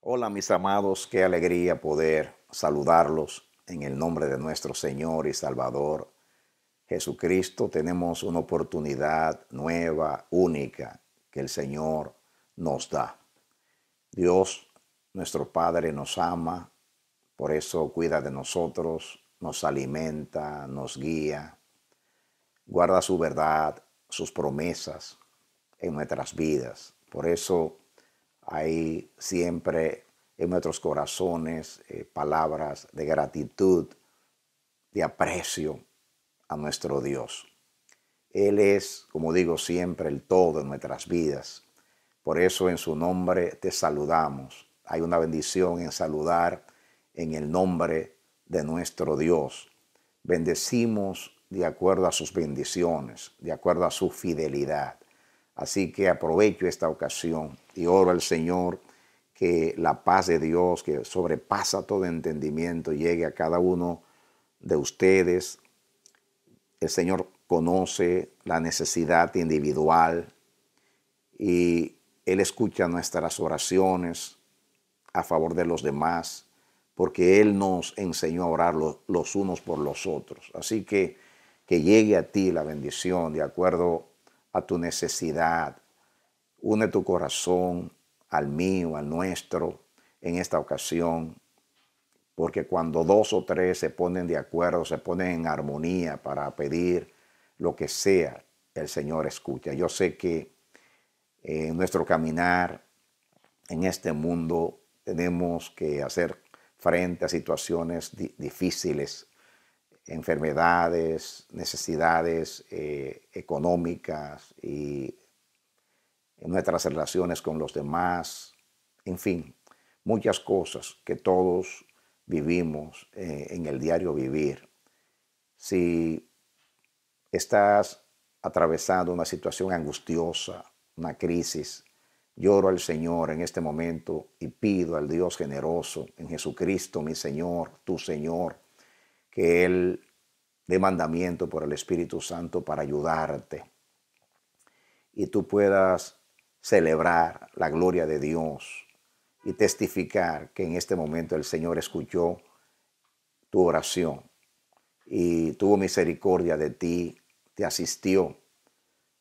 Hola mis amados, qué alegría poder saludarlos en el nombre de nuestro Señor y Salvador Jesucristo. Tenemos una oportunidad nueva, única, que el Señor nos da. Dios, nuestro Padre, nos ama, por eso cuida de nosotros, nos alimenta, nos guía, guarda su verdad, sus promesas en nuestras vidas. Por eso hay siempre en nuestros corazones eh, palabras de gratitud, de aprecio a nuestro Dios. Él es, como digo siempre, el todo en nuestras vidas. Por eso en su nombre te saludamos. Hay una bendición en saludar en el nombre de nuestro Dios. Bendecimos de acuerdo a sus bendiciones, de acuerdo a su fidelidad. Así que aprovecho esta ocasión y oro al Señor que la paz de Dios, que sobrepasa todo entendimiento, llegue a cada uno de ustedes. El Señor conoce la necesidad individual y Él escucha nuestras oraciones a favor de los demás, porque Él nos enseñó a orar los, unos por los otros. Así que que llegue a ti la bendición de acuerdo a tu necesidad. Une tu corazón al mío, al nuestro, en esta ocasión, porque cuando dos o tres se ponen de acuerdo, se ponen en armonía para pedir lo que sea, el Señor escucha. Yo sé que en nuestro caminar en este mundo tenemos que hacer frente a situaciones difíciles enfermedades, necesidades eh, económicas y nuestras relaciones con los demás, en fin, muchas cosas que todos vivimos eh, en el diario vivir. Si estás atravesando una situación angustiosa, una crisis, lloro al Señor en este momento y pido al Dios generoso, en Jesucristo mi Señor, tu Señor, que Él dé mandamiento por el Espíritu Santo para ayudarte y tú puedas celebrar la gloria de Dios y testificar que en este momento el Señor escuchó tu oración y tuvo misericordia de ti, te asistió,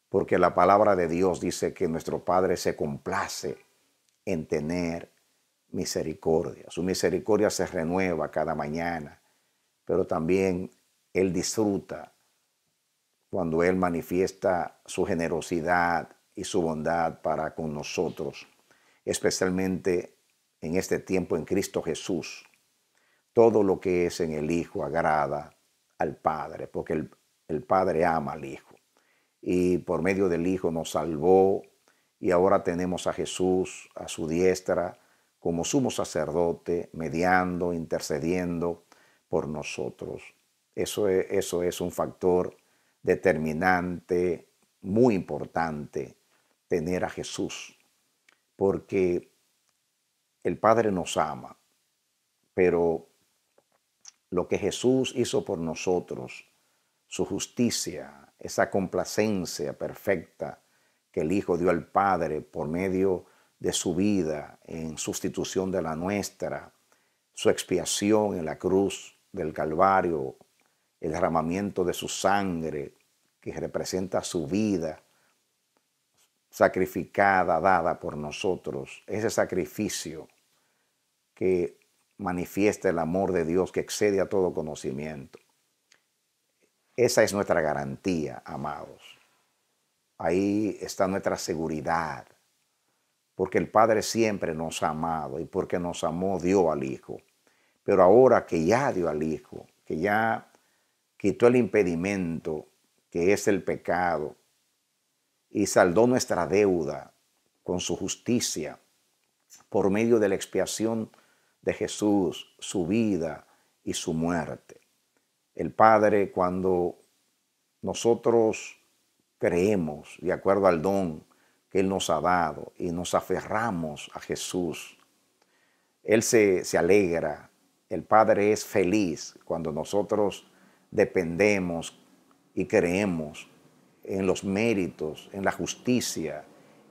porque la palabra de Dios dice que nuestro Padre se complace en tener misericordia. Su misericordia se renueva cada mañana pero también Él disfruta cuando Él manifiesta su generosidad y su bondad para con nosotros, especialmente en este tiempo en Cristo Jesús. Todo lo que es en el Hijo agrada al Padre, porque el, el Padre ama al Hijo. Y por medio del Hijo nos salvó y ahora tenemos a Jesús a su diestra como sumo sacerdote, mediando, intercediendo por nosotros. Eso es, eso es un factor determinante, muy importante, tener a Jesús, porque el Padre nos ama, pero lo que Jesús hizo por nosotros, su justicia, esa complacencia perfecta que el Hijo dio al Padre por medio de su vida en sustitución de la nuestra, su expiación en la cruz, del Calvario, el derramamiento de su sangre, que representa su vida sacrificada, dada por nosotros, ese sacrificio que manifiesta el amor de Dios que excede a todo conocimiento. Esa es nuestra garantía, amados. Ahí está nuestra seguridad, porque el Padre siempre nos ha amado y porque nos amó dio al Hijo. Pero ahora que ya dio al Hijo, que ya quitó el impedimento que es el pecado y saldó nuestra deuda con su justicia por medio de la expiación de Jesús, su vida y su muerte. El Padre cuando nosotros creemos de acuerdo al don que Él nos ha dado y nos aferramos a Jesús, Él se, se alegra el Padre es feliz cuando nosotros dependemos y creemos en los méritos, en la justicia,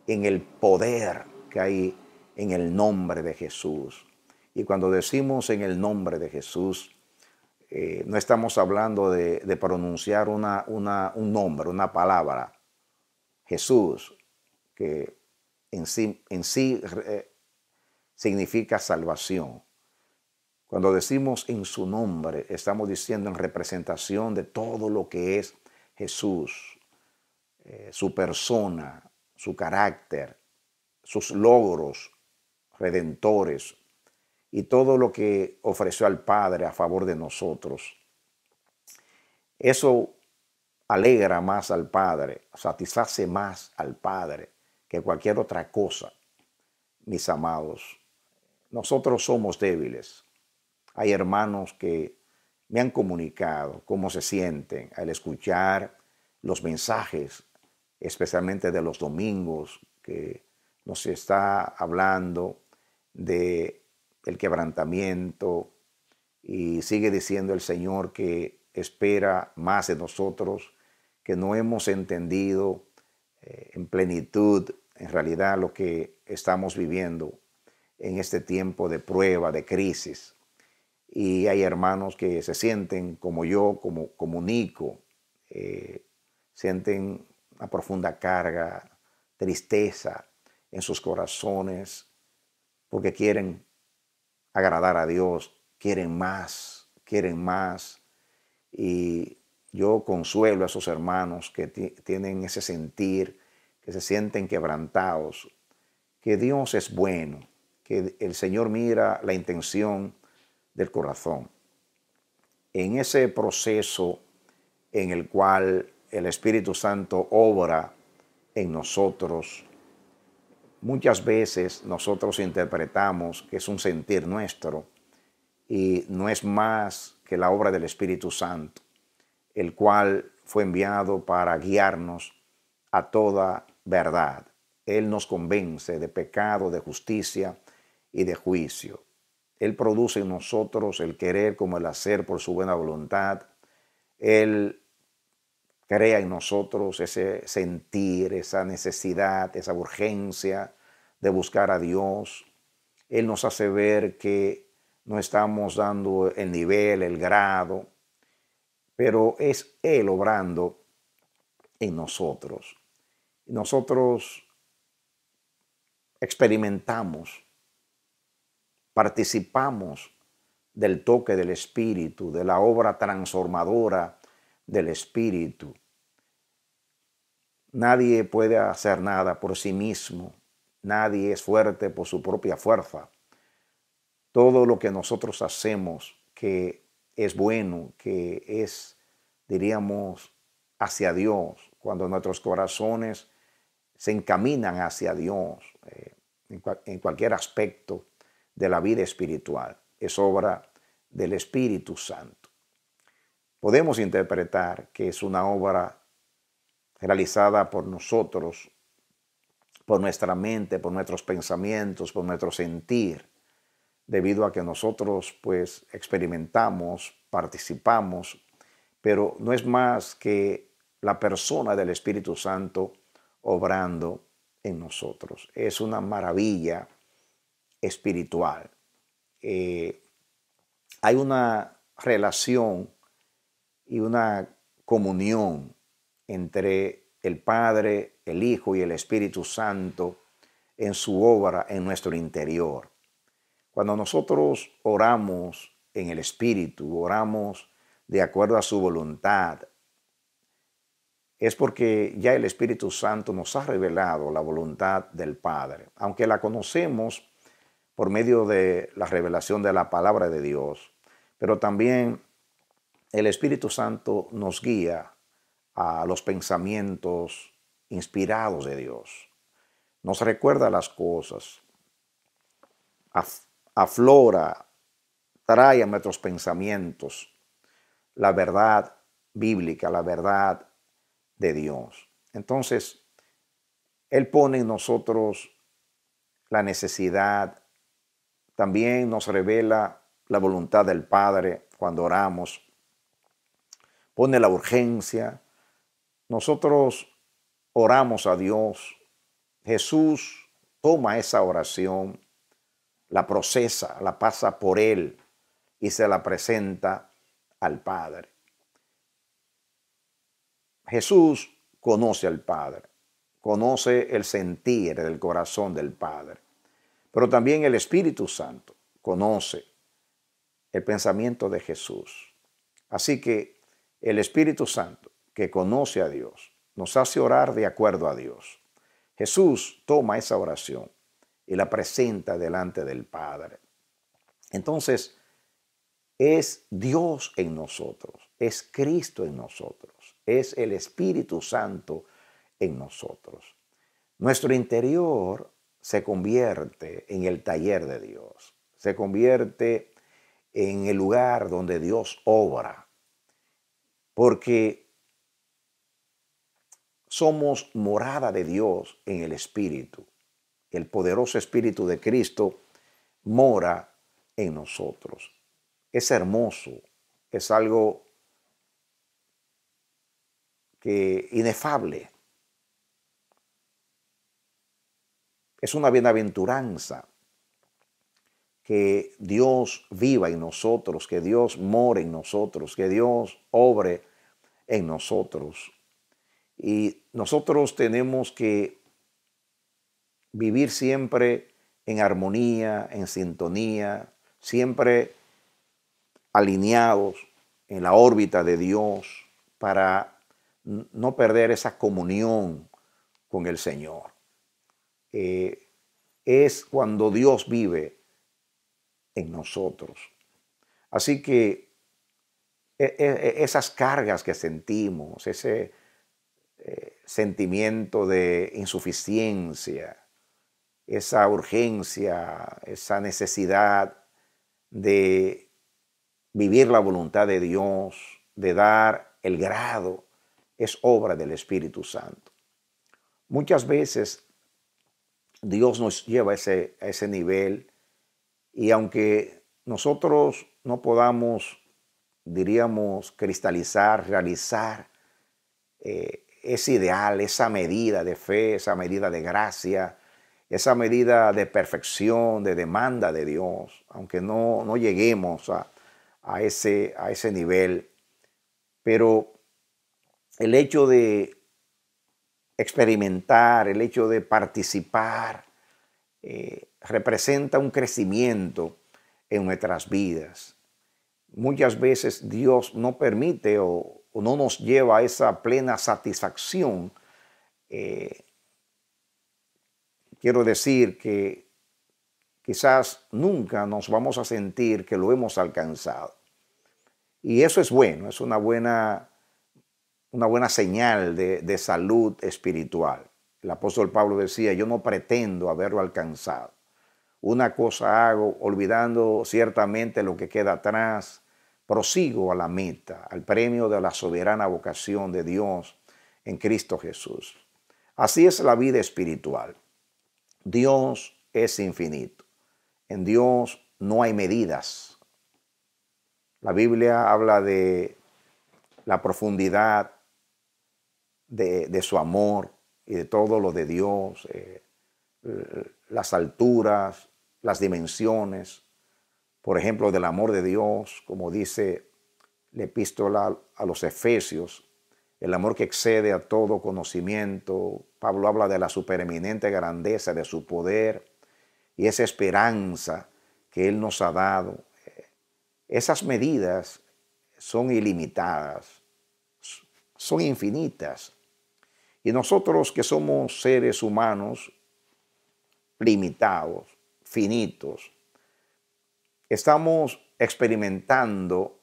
en el poder que hay en el nombre de Jesús. Y cuando decimos en el nombre de Jesús, eh, no estamos hablando de, pronunciar un nombre, una palabra. Jesús, que en sí, en sí eh, significa salvación. Cuando decimos en su nombre, estamos diciendo en representación de todo lo que es Jesús, eh, su persona, su carácter, sus logros redentores y todo lo que ofreció al Padre a favor de nosotros. Eso alegra más al Padre, satisface más al Padre que cualquier otra cosa, mis amados. Nosotros somos débiles, hay hermanos que me han comunicado cómo se sienten al escuchar los mensajes, especialmente de los domingos, que nos está hablando de el quebrantamiento y sigue diciendo el Señor que espera más de nosotros, que no hemos entendido eh, en plenitud en realidad lo que estamos viviendo en este tiempo de prueba, de crisis y hay hermanos que se sienten como yo, como, como Nico, eh, sienten una profunda carga, tristeza en sus corazones, porque quieren agradar a Dios, quieren más, quieren más. Y yo consuelo a esos hermanos que tienen ese sentir, que se sienten quebrantados, que Dios es bueno, que el Señor mira la intención del corazón. En ese proceso en el cual el Espíritu Santo obra en nosotros, muchas veces nosotros interpretamos que es un sentir nuestro y no es más que la obra del Espíritu Santo, el cual fue enviado para guiarnos a toda verdad. Él nos convence de pecado, de justicia y de juicio. Él produce en nosotros el querer como el hacer por su buena voluntad. Él crea en nosotros ese sentir, esa necesidad, esa urgencia de buscar a Dios. Él nos hace ver que no estamos dando el nivel, el grado, pero es Él obrando en nosotros. Nosotros experimentamos participamos del toque del Espíritu, de la obra transformadora del Espíritu. Nadie puede hacer nada por sí mismo, nadie es fuerte por su propia fuerza. Todo lo que nosotros hacemos que es bueno, que es, diríamos, hacia Dios, cuando nuestros corazones se encaminan hacia Dios eh, en cualquier aspecto, de la vida espiritual, es obra del Espíritu Santo. Podemos interpretar que es una obra realizada por nosotros, por nuestra mente, por nuestros pensamientos, por nuestro sentir, debido a que nosotros pues experimentamos, participamos, pero no es más que la persona del Espíritu Santo obrando en nosotros. Es una maravilla espiritual. Eh, hay una relación y una comunión entre el Padre, el Hijo y el Espíritu Santo en su obra en nuestro interior. Cuando nosotros oramos en el Espíritu, oramos de acuerdo a su voluntad, es porque ya el Espíritu Santo nos ha revelado la voluntad del Padre. Aunque la conocemos por medio de la revelación de la palabra de Dios, pero también el Espíritu Santo nos guía a los pensamientos inspirados de Dios. Nos recuerda las cosas, aflora, trae a nuestros pensamientos la verdad bíblica, la verdad de Dios. Entonces, Él pone en nosotros la necesidad también nos revela la voluntad del Padre cuando oramos. Pone la urgencia. Nosotros oramos a Dios. Jesús toma esa oración, la procesa, la pasa por Él y se la presenta al Padre. Jesús conoce al Padre, conoce el sentir del corazón del Padre. Pero también el Espíritu Santo conoce el pensamiento de Jesús. Así que el Espíritu Santo, que conoce a Dios, nos hace orar de acuerdo a Dios. Jesús toma esa oración y la presenta delante del Padre. Entonces, es Dios en nosotros, es Cristo en nosotros, es el Espíritu Santo en nosotros. Nuestro interior se convierte en el taller de Dios, se convierte en el lugar donde Dios obra, porque somos morada de Dios en el Espíritu. El poderoso Espíritu de Cristo mora en nosotros. Es hermoso, es algo que inefable, Es una bienaventuranza que Dios viva en nosotros, que Dios more en nosotros, que Dios obre en nosotros. Y nosotros tenemos que vivir siempre en armonía, en sintonía, siempre alineados en la órbita de Dios para no perder esa comunión con el Señor. Eh, es cuando Dios vive en nosotros. Así que e, e, e, esas cargas que sentimos, ese eh, sentimiento de insuficiencia, esa urgencia, esa necesidad de vivir la voluntad de Dios, de dar el grado, es obra del Espíritu Santo. Muchas veces Dios nos lleva a ese, a ese nivel y aunque nosotros no podamos, diríamos, cristalizar, realizar eh, ese ideal, esa medida de fe, esa medida de gracia, esa medida de perfección, de demanda de Dios, aunque no, no lleguemos a, ese, a ese nivel, pero el hecho de experimentar, el hecho de participar, eh, representa un crecimiento en nuestras vidas. Muchas veces Dios no permite o, no nos lleva a esa plena satisfacción. Eh, quiero decir que quizás nunca nos vamos a sentir que lo hemos alcanzado. Y eso es bueno, es una buena una buena señal de, salud espiritual. El apóstol Pablo decía, yo no pretendo haberlo alcanzado. Una cosa hago, olvidando ciertamente lo que queda atrás, prosigo a la meta, al premio de la soberana vocación de Dios en Cristo Jesús. Así es la vida espiritual. Dios es infinito. En Dios no hay medidas. La Biblia habla de la profundidad, de, su amor y de todo lo de Dios, eh, eh, las alturas, las dimensiones, por ejemplo, del amor de Dios, como dice la epístola a los Efesios, el amor que excede a todo conocimiento. Pablo habla de la supereminente grandeza de su poder y esa esperanza que Él nos ha dado. Esas medidas son ilimitadas, son infinitas, y nosotros que somos seres humanos limitados, finitos, estamos experimentando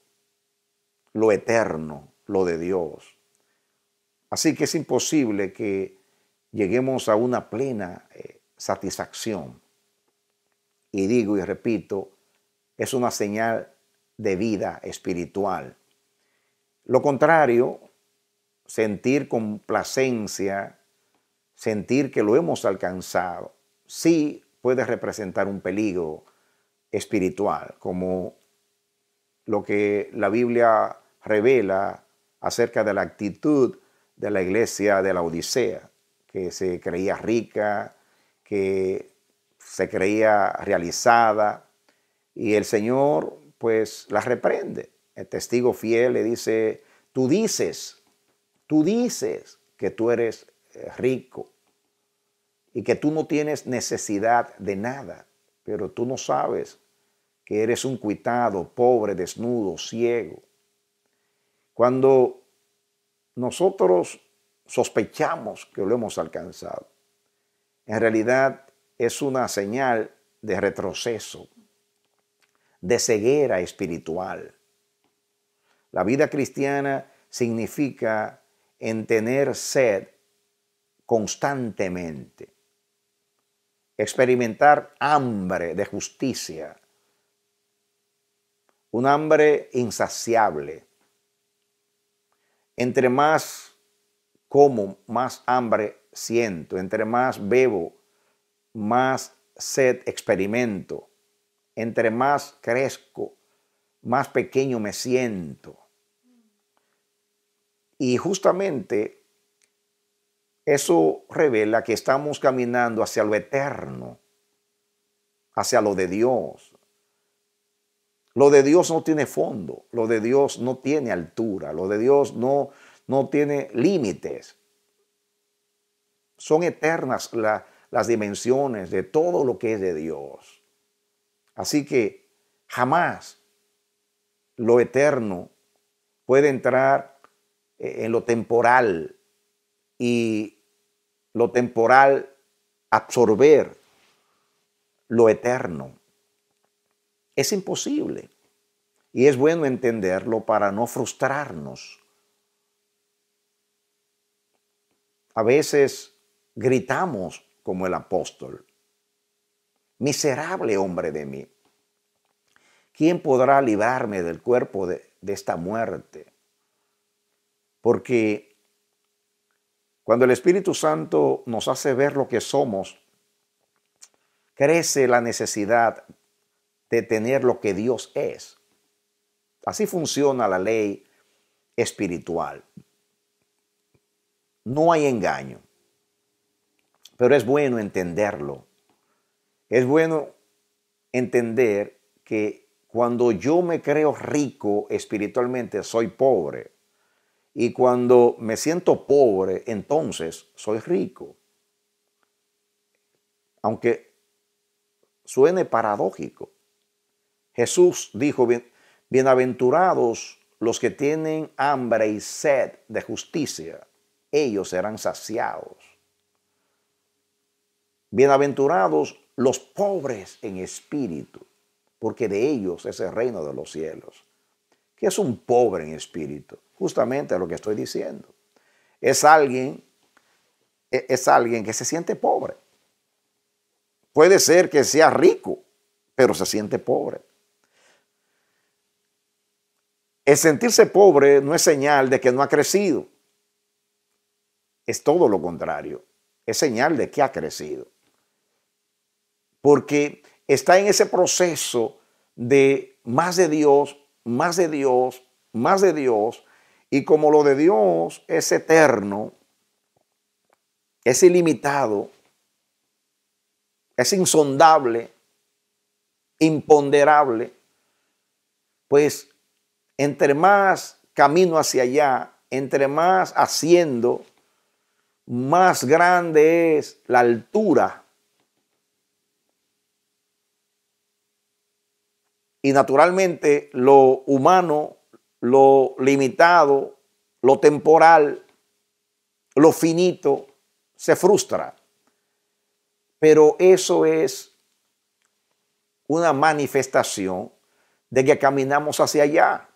lo eterno, lo de Dios. Así que es imposible que lleguemos a una plena eh, satisfacción. Y digo y repito, es una señal de vida espiritual. Lo contrario sentir complacencia, sentir que lo hemos alcanzado, sí puede representar un peligro espiritual, como lo que la Biblia revela acerca de la actitud de la iglesia de la Odisea, que se creía rica, que se creía realizada, y el Señor pues la reprende. El testigo fiel le dice, tú dices Tú dices que tú eres eh, rico y que tú no tienes necesidad de nada, pero tú no sabes que eres un cuitado, pobre, desnudo, ciego. Cuando nosotros sospechamos que lo hemos alcanzado, en realidad es una señal de retroceso, de ceguera espiritual. La vida cristiana significa en tener sed constantemente, experimentar hambre de justicia, un hambre insaciable. Entre más como, más hambre siento, entre más bebo, más sed experimento, entre más crezco, más pequeño me siento. Y justamente eso revela que estamos caminando hacia lo eterno, hacia lo de Dios. Lo de Dios no tiene fondo, lo de Dios no tiene altura, lo de Dios no, no tiene límites. Son eternas las dimensiones de todo lo que es de Dios. Así que jamás lo eterno puede entrar eh, en lo temporal y lo temporal absorber lo eterno. Es imposible. Y es bueno entenderlo para no frustrarnos. A veces gritamos como el apóstol, miserable hombre de mí, ¿quién podrá librarme del cuerpo de, esta muerte? Porque cuando el Espíritu Santo nos hace ver lo que somos, crece la necesidad de tener lo que Dios es. Así funciona la ley espiritual. No hay engaño, pero es bueno entenderlo. Es bueno entender que cuando yo me creo rico espiritualmente, soy pobre. Y cuando me siento pobre, entonces soy rico. Aunque suene paradójico. Jesús dijo, bienaventurados los que tienen hambre y sed de justicia, ellos serán saciados. Bienaventurados los pobres en espíritu, porque de ellos es el reino de los cielos. ¿Qué es un pobre en espíritu? justamente a lo que estoy diciendo. Es alguien, e, es alguien que se siente pobre. Puede ser que sea rico, pero se siente pobre. El sentirse pobre no es señal de que no ha crecido. Es todo lo contrario. Es señal de que ha crecido. Porque está en ese proceso de más de Dios, más de Dios, más de Dios, y como lo de Dios es eterno, es ilimitado, es insondable, imponderable, pues entre más camino hacia allá, entre más haciendo, más grande es la altura. Y naturalmente lo humano lo limitado, lo temporal, lo finito, se frustra. Pero eso es una manifestación de que caminamos hacia allá.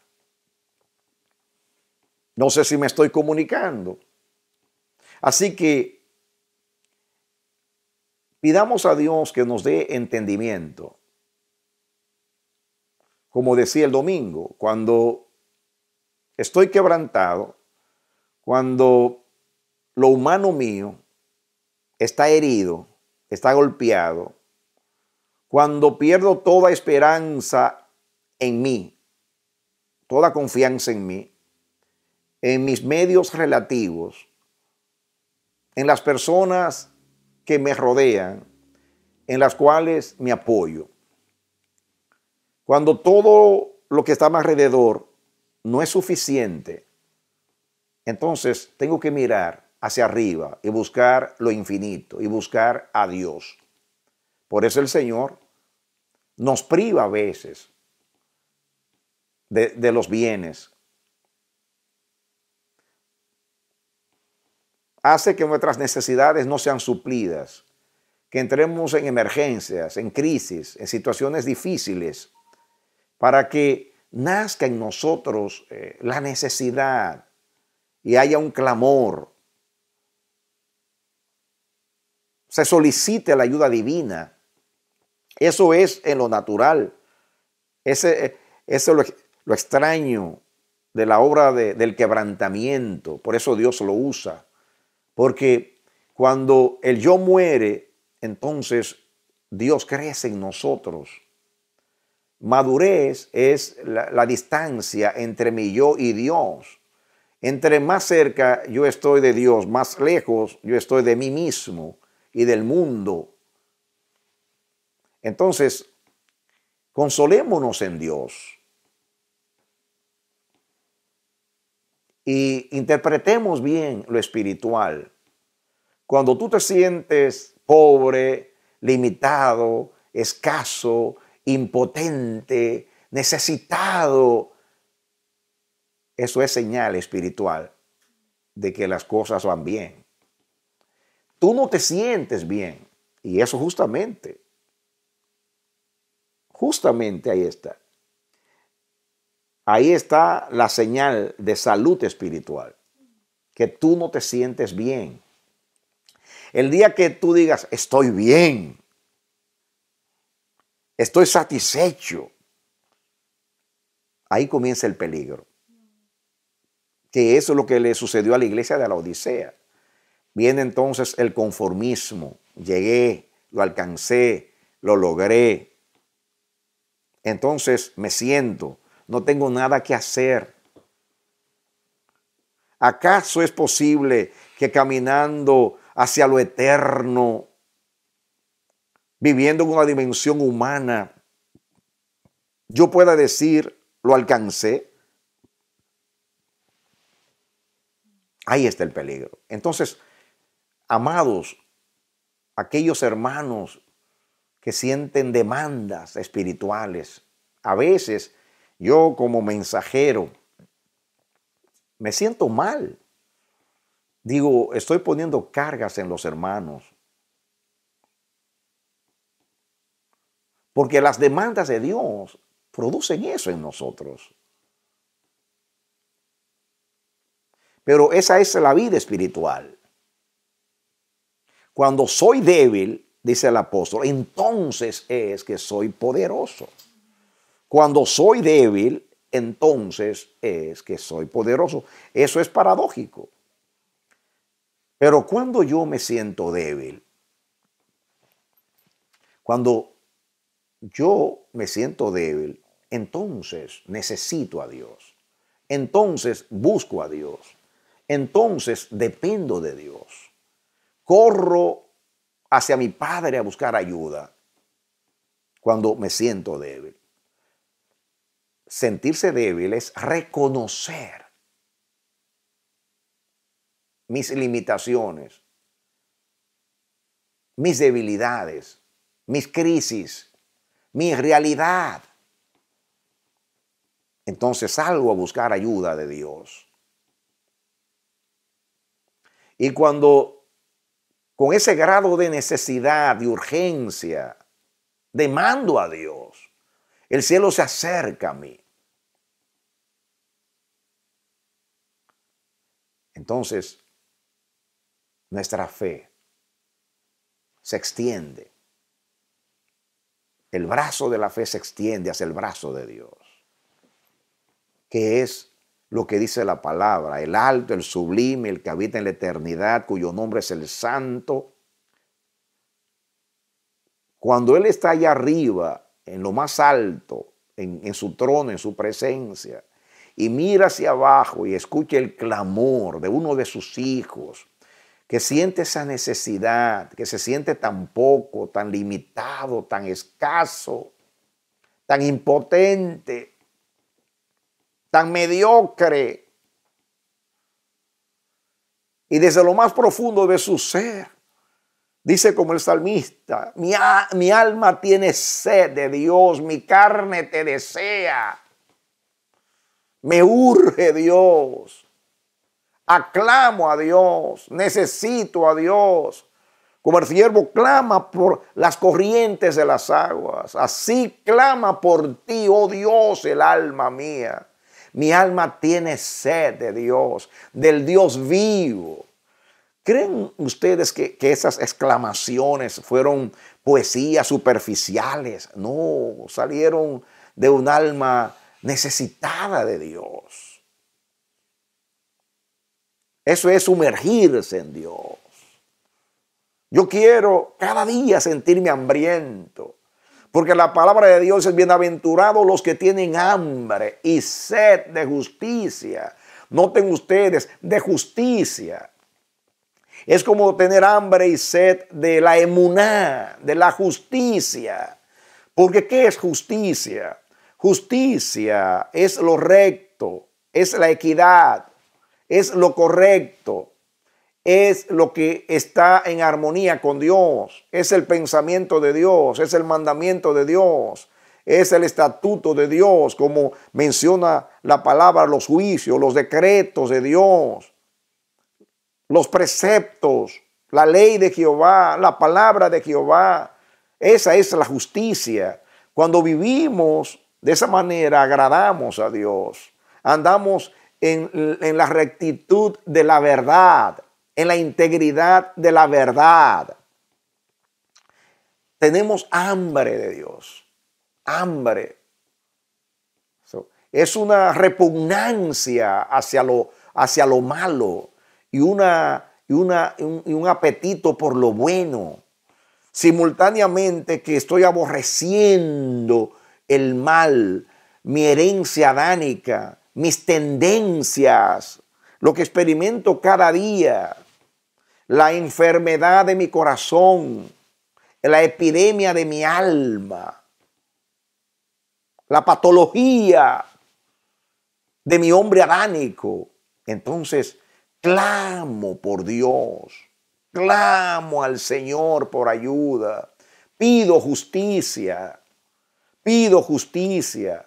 No sé si me estoy comunicando. Así que pidamos a Dios que nos dé entendimiento. Como decía el domingo, cuando Estoy quebrantado cuando lo humano mío está herido, está golpeado, cuando pierdo toda esperanza en mí, toda confianza en mí, en mis medios relativos, en las personas que me rodean, en las cuales me apoyo. Cuando todo lo que está a mi alrededor no es suficiente, entonces tengo que mirar hacia arriba y buscar lo infinito y buscar a Dios. Por eso el Señor nos priva a veces de, de los bienes. Hace que nuestras necesidades no sean suplidas, que entremos en emergencias, en crisis, en situaciones difíciles, para que nazca en nosotros eh, la necesidad y haya un clamor. Se solicite la ayuda divina. Eso es en lo natural. Ese, eh, es lo, lo extraño de la obra del quebrantamiento. Por eso Dios lo usa. Porque cuando el yo muere, entonces Dios crece en nosotros. Madurez es la, distancia entre mi yo y Dios. Entre más cerca yo estoy de Dios, más lejos yo estoy de mí mismo y del mundo. Entonces, consolémonos en Dios. Y interpretemos bien lo espiritual. Cuando tú te sientes pobre, limitado, escaso, impotente, necesitado. Eso es señal espiritual de que las cosas van bien. Tú no te sientes bien. Y eso justamente, justamente ahí está. Ahí está la señal de salud espiritual, que tú no te sientes bien. El día que tú digas, estoy bien, Estoy satisfecho. Ahí comienza el peligro. Que eso es lo que le sucedió a la iglesia de la Odisea. Viene entonces el conformismo. Llegué, lo alcancé, lo logré. Entonces me siento, no tengo nada que hacer. ¿Acaso es posible que caminando hacia lo eterno viviendo en una dimensión humana, yo pueda decir, lo alcancé. Ahí está el peligro. Entonces, amados, aquellos hermanos que sienten demandas espirituales, a veces yo como mensajero me siento mal. Digo, estoy poniendo cargas en los hermanos. Porque las demandas de Dios producen eso en nosotros. Pero esa es la vida espiritual. Cuando soy débil, dice el apóstol, entonces es que soy poderoso. Cuando soy débil, entonces es que soy poderoso. Eso es paradójico. Pero cuando yo me siento débil, cuando yo me siento débil, entonces necesito a Dios. Entonces busco a Dios. Entonces dependo de Dios. Corro hacia mi Padre a buscar ayuda cuando me siento débil. Sentirse débil es reconocer mis limitaciones, mis debilidades, mis crisis, mi realidad. Entonces salgo a buscar ayuda de Dios. Y cuando con ese grado de necesidad, de urgencia, demando a Dios, el cielo se acerca a mí. Entonces, nuestra fe se extiende el brazo de la fe se extiende hacia el brazo de Dios, que es lo que dice la palabra, el alto, el sublime, el que habita en la eternidad, cuyo nombre es el santo. Cuando Él está allá arriba, en lo más alto, en, en su trono, en su presencia, y mira hacia abajo y escucha el clamor de uno de sus hijos, que siente esa necesidad, que se siente tan poco, tan limitado, tan escaso, tan impotente, tan mediocre. Y desde lo más profundo de su ser, dice como el salmista, mi, alma tiene sed de Dios, mi carne te desea, me urge Dios aclamo a Dios, necesito a Dios. Como el siervo clama por las corrientes de las aguas, así clama por ti, oh Dios, el alma mía. Mi alma tiene sed de Dios, del Dios vivo. ¿Creen ustedes que, que esas exclamaciones fueron poesías superficiales? No, salieron de un alma necesitada de Dios. Eso es sumergirse en Dios. Yo quiero cada día sentirme hambriento, porque la palabra de Dios es bienaventurados los que tienen hambre y sed de justicia. Noten ustedes, de justicia. Es como tener hambre y sed de la emuná, de la justicia. Porque ¿qué es justicia? Justicia es lo recto, es la equidad, es lo correcto, es lo que está en armonía con Dios, es el pensamiento de Dios, es el mandamiento de Dios, es el estatuto de Dios, como menciona la palabra, los juicios, los decretos de Dios, los preceptos, la ley de Jehová, la palabra de Jehová. Esa es la justicia. Cuando vivimos de esa manera, agradamos a Dios, andamos en, la rectitud de la verdad, en la integridad de la verdad. Tenemos hambre de Dios, hambre. Es una repugnancia hacia lo, hacia lo malo y, una, y, un, apetito por lo bueno. Simultáneamente que estoy aborreciendo el mal, mi herencia adánica, mis tendencias, lo que experimento cada día, la enfermedad de mi corazón, la epidemia de mi alma, la patología de mi hombre adánico. Entonces, clamo por Dios, clamo al Señor por ayuda, pido justicia, pido justicia.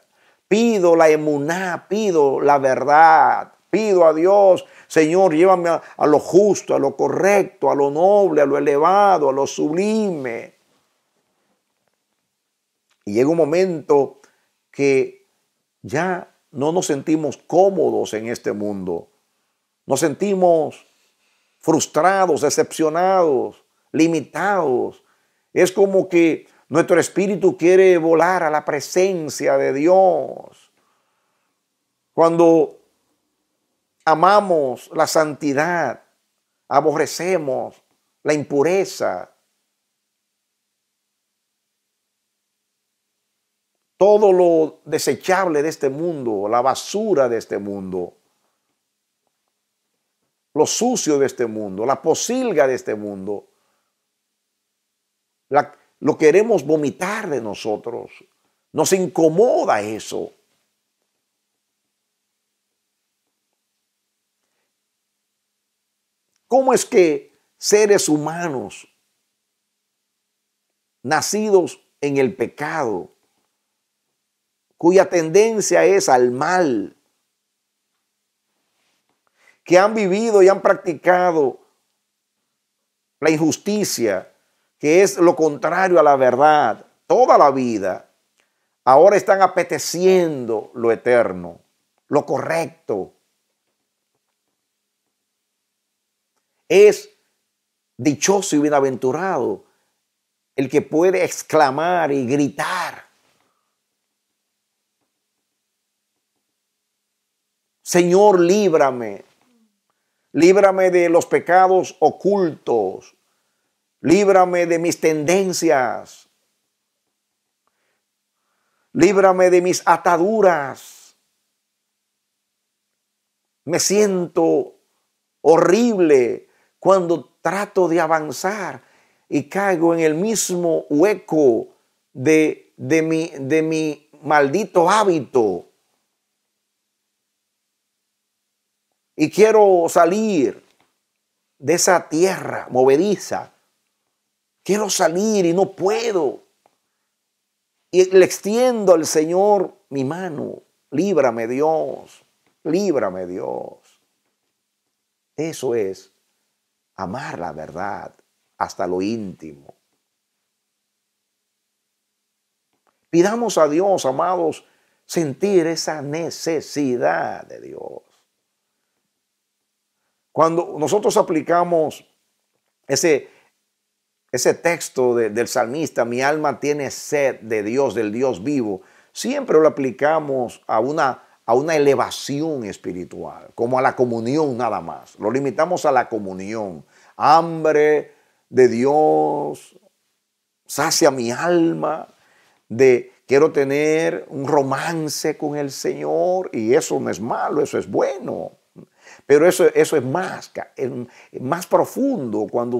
Pido la emuná, pido la verdad, pido a Dios, Señor, llévame a, lo justo, a lo correcto, a lo noble, a lo elevado, a lo sublime. Y llega un momento que ya no nos sentimos cómodos en este mundo. Nos sentimos frustrados, decepcionados, limitados. Es como que nuestro espíritu quiere volar a la presencia de Dios. Cuando amamos la santidad, aborrecemos la impureza. Todo lo desechable de este mundo, la basura de este mundo, lo sucio de este mundo, la posilga de este mundo, la, lo queremos vomitar de nosotros. Nos incomoda eso. ¿Cómo es que seres humanos nacidos en el pecado, cuya tendencia es al mal, que han vivido y han practicado la injusticia, que es lo contrario a la verdad, toda la vida, ahora están apeteciendo lo eterno, lo correcto. Es dichoso y bienaventurado el que puede exclamar y gritar. Señor, líbrame. Líbrame de los pecados ocultos, Líbrame de mis tendencias. Líbrame de mis ataduras. Me siento horrible cuando trato de avanzar y caigo en el mismo hueco de, de mi maldito hábito. Y quiero salir de esa tierra movediza quiero salir y no puedo. Y le extiendo al Señor mi mano, líbrame Dios, líbrame Dios. Eso es amar la verdad hasta lo íntimo. Pidamos a Dios, amados, sentir esa necesidad de Dios. Cuando nosotros aplicamos ese, ese texto del salmista, mi alma tiene sed de Dios, del Dios vivo, siempre lo aplicamos a una, a una elevación espiritual, como a la comunión nada más. Lo limitamos a la comunión. Hambre de Dios, sacia mi alma, de quiero tener un romance con el Señor, y eso no es malo, eso es bueno. Pero eso, eso es más, más profundo cuando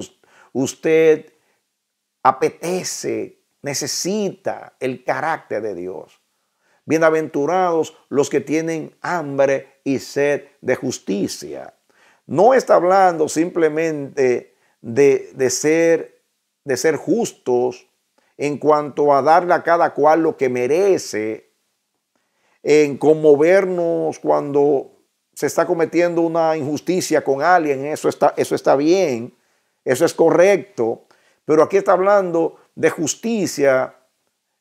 usted apetece, necesita el carácter de Dios. Bienaventurados los que tienen hambre y sed de justicia. No está hablando simplemente de, ser, de ser justos en cuanto a darle a cada cual lo que merece, en conmovernos cuando se está cometiendo una injusticia con alguien, eso está, eso está bien, eso es correcto, pero aquí está hablando de justicia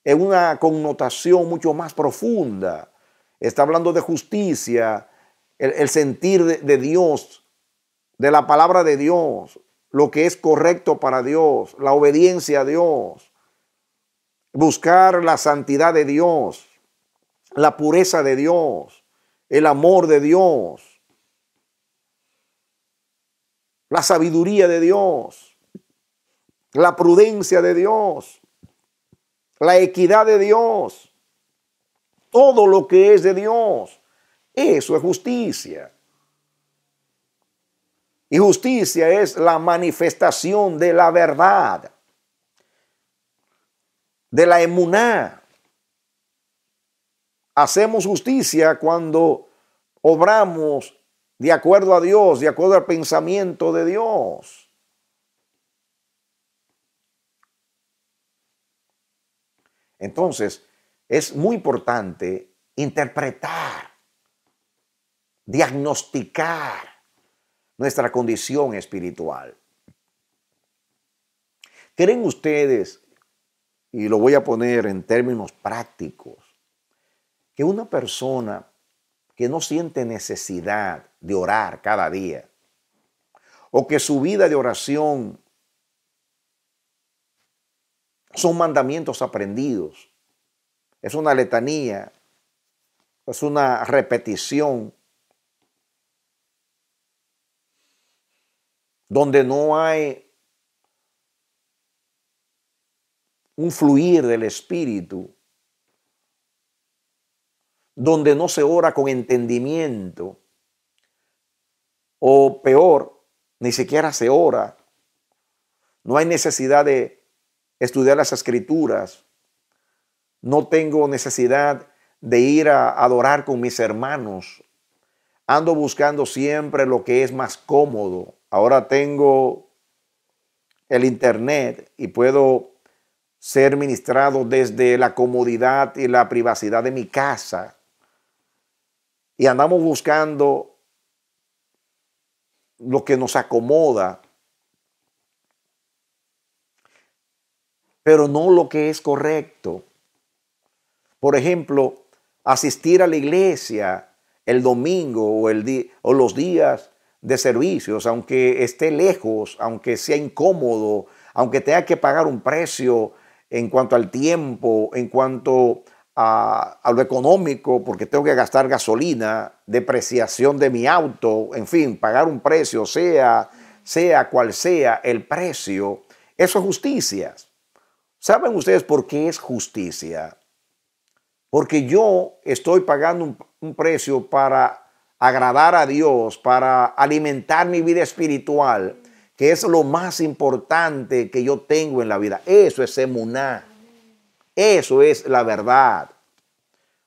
en una connotación mucho más profunda. Está hablando de justicia, el, sentir de Dios, de la palabra de Dios, lo que es correcto para Dios, la obediencia a Dios, buscar la santidad de Dios, la pureza de Dios, el amor de Dios, la sabiduría de Dios la prudencia de Dios, la equidad de Dios, todo lo que es de Dios. Eso es justicia. Y justicia es la manifestación de la verdad, de la emuná. Hacemos justicia cuando obramos de acuerdo a Dios, de acuerdo al pensamiento de Dios. Entonces, es muy importante interpretar, diagnosticar nuestra condición espiritual. ¿Creen ustedes, y lo voy a poner en términos prácticos, que una persona que no siente necesidad de orar cada día, o que su vida de oración son mandamientos aprendidos. Es una letanía, es una repetición donde no hay un fluir del espíritu, donde no se ora con entendimiento, o peor, ni siquiera se ora. No hay necesidad de estudiar las escrituras. No tengo necesidad de ir a adorar con mis hermanos. Ando buscando siempre lo que es más cómodo. Ahora tengo el Internet y puedo ser ministrado desde la comodidad y la privacidad de mi casa. Y andamos buscando lo que nos acomoda pero no lo que es correcto. Por ejemplo, asistir a la iglesia el domingo o, el o los días de servicios, aunque esté lejos, aunque sea incómodo, aunque tenga que pagar un precio en cuanto al tiempo, en cuanto a, lo económico, porque tengo que gastar gasolina, depreciación de mi auto, en fin, pagar un precio, sea, sea cual sea el precio, eso es justicia. ¿Saben ustedes por qué es justicia? Porque yo estoy pagando un, precio para agradar a Dios, para alimentar mi vida espiritual, que es lo más importante que yo tengo en la vida. Eso es semuná, Eso es la verdad.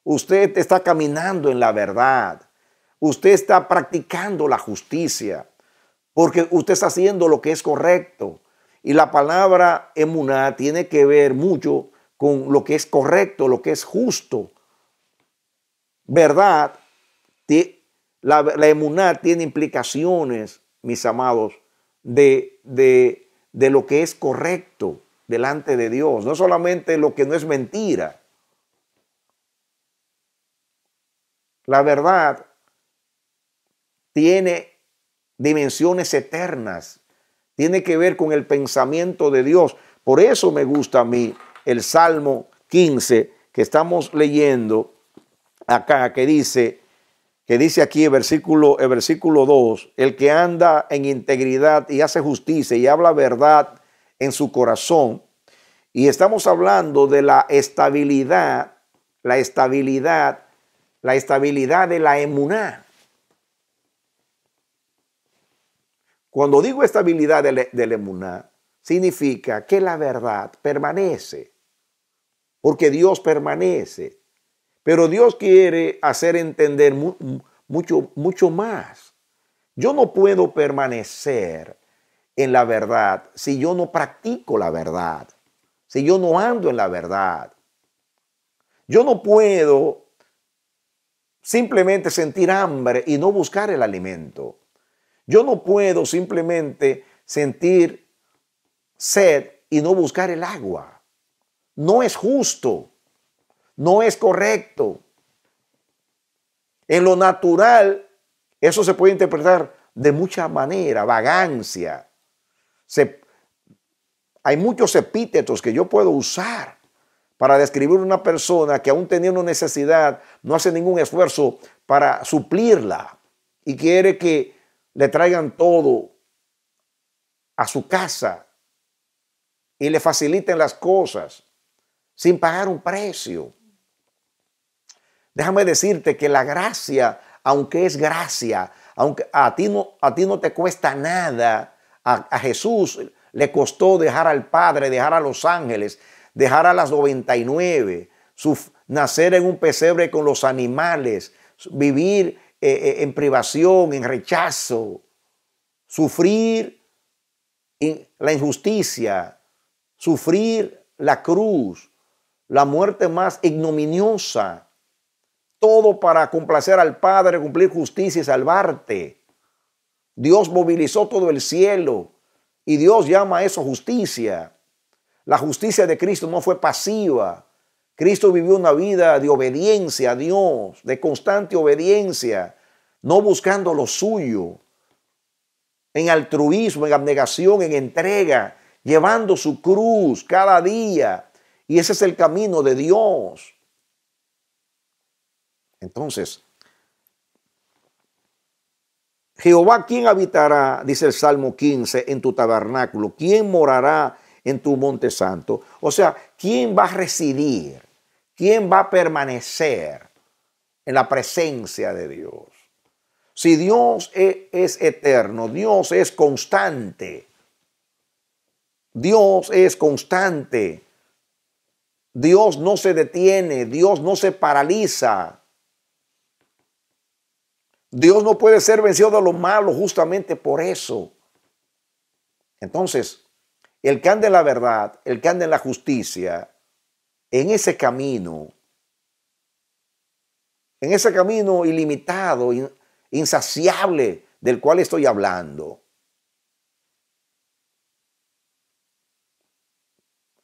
Usted está caminando en la verdad. Usted está practicando la justicia. Porque usted está haciendo lo que es correcto. Y la palabra emuná tiene que ver mucho con lo que es correcto, lo que es justo. Verdad, la, la emuná tiene implicaciones, mis amados, de lo que es correcto delante de Dios, no solamente lo que no es mentira. La verdad tiene dimensiones eternas, tiene que ver con el pensamiento de Dios. Por eso me gusta a mí el Salmo 15 que estamos leyendo acá, que dice, que dice aquí el versículo, el versículo 2, el que anda en integridad y hace justicia y habla verdad en su corazón. Y estamos hablando de la estabilidad, la estabilidad, la estabilidad de la emuná. Cuando digo estabilidad de del emuná, significa que la verdad permanece, porque Dios permanece. Pero Dios quiere hacer entender mucho, mucho más. Yo no puedo permanecer en la verdad si yo no practico la verdad, si yo no ando en la verdad. Yo no puedo simplemente sentir hambre y no buscar el alimento. Yo no puedo simplemente sentir sed y no buscar el agua. No es justo, no es correcto. En lo natural, eso se puede interpretar de muchas maneras, vagancia. hay muchos epítetos que yo puedo usar para describir una persona que aún teniendo necesidad no hace ningún esfuerzo para suplirla y quiere que le traigan todo a su casa y le faciliten las cosas sin pagar un precio. Déjame decirte que la gracia, aunque es gracia, aunque a ti no, a ti no te cuesta nada, a, Jesús le costó dejar al Padre, dejar a los ángeles, dejar a las 99, su, nacer en un pesebre con los animales, vivir eh, eh, en privación, en rechazo, sufrir la injusticia, sufrir la cruz, la muerte más ignominiosa, todo para complacer al Padre, cumplir justicia y salvarte. Dios movilizó todo el cielo y Dios llama a eso justicia. La justicia de Cristo no fue pasiva, Cristo vivió una vida de obediencia a Dios, de constante obediencia, no buscando lo suyo, en altruismo, en abnegación, en entrega, llevando su cruz cada día. Y ese es el camino de Dios. Entonces, Jehová, ¿quién habitará, dice el Salmo 15, en tu tabernáculo? ¿Quién morará en tu monte santo? O sea, ¿quién va a residir? ¿Quién va a permanecer en la presencia de Dios? Si Dios e-, es eterno, Dios es constante, Dios es constante, Dios no se detiene, Dios no se paraliza. Dios no puede ser vencido de lo malo justamente por eso. Entonces, el que anda en la verdad, el que anda en la justicia, en ese camino, en ese camino ilimitado, insaciable del cual estoy hablando.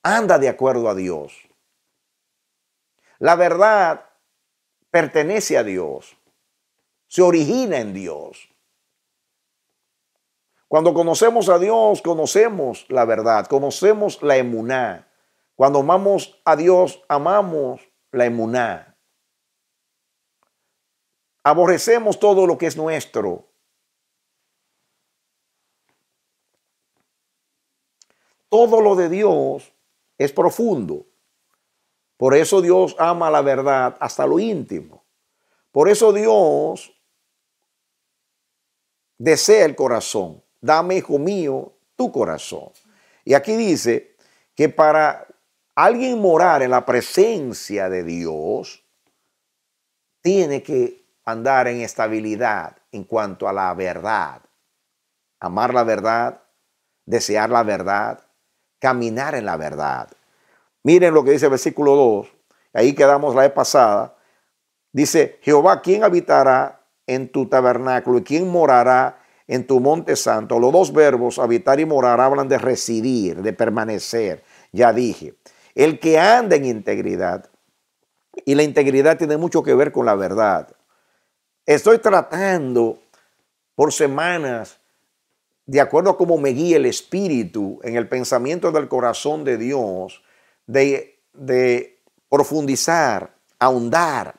Anda de acuerdo a Dios. La verdad pertenece a Dios, se origina en Dios. Cuando conocemos a Dios, conocemos la verdad, conocemos la emuná, cuando amamos a Dios, amamos la emuná. Aborrecemos todo lo que es nuestro. Todo lo de Dios es profundo. Por eso Dios ama la verdad hasta lo íntimo. Por eso Dios desea el corazón. Dame, hijo mío, tu corazón. Y aquí dice que para alguien morar en la presencia de Dios, tiene que andar en estabilidad en cuanto a la verdad. Amar la verdad, desear la verdad, caminar en la verdad. Miren lo que dice el versículo 2, ahí quedamos la vez pasada. Dice, Jehová, ¿quién habitará en tu tabernáculo y quién morará en tu monte santo? Los dos verbos, habitar y morar, hablan de residir, de permanecer. Ya dije el que anda en integridad. Y la integridad tiene mucho que ver con la verdad. Estoy tratando por semanas, de acuerdo a cómo me guía el espíritu en el pensamiento del corazón de Dios, de, profundizar, ahondar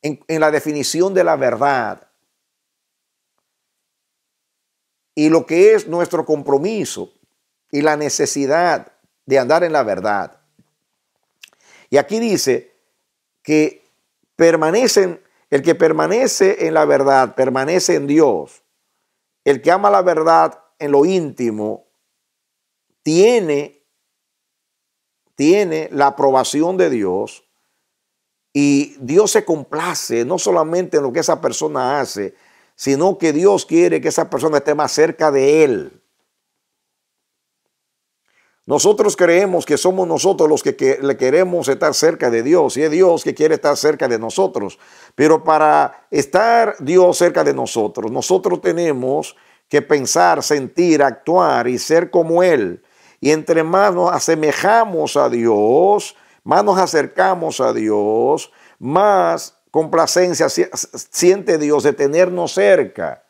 en la definición de la verdad y lo que es nuestro compromiso y la necesidad de andar en la verdad. Y aquí dice que permanecen, el que permanece en la verdad, permanece en Dios. El que ama la verdad en lo íntimo, tiene, tiene la aprobación de Dios y Dios se complace no solamente en lo que esa persona hace, sino que Dios quiere que esa persona esté más cerca de Él. Nosotros creemos que somos nosotros los que, le queremos estar cerca de Dios y es Dios que quiere estar cerca de nosotros. Pero para estar Dios cerca de nosotros, nosotros tenemos que pensar, sentir, actuar y ser como Él. Y entre más nos asemejamos a Dios, más nos acercamos a Dios, más complacencia siente Dios de tenernos cerca.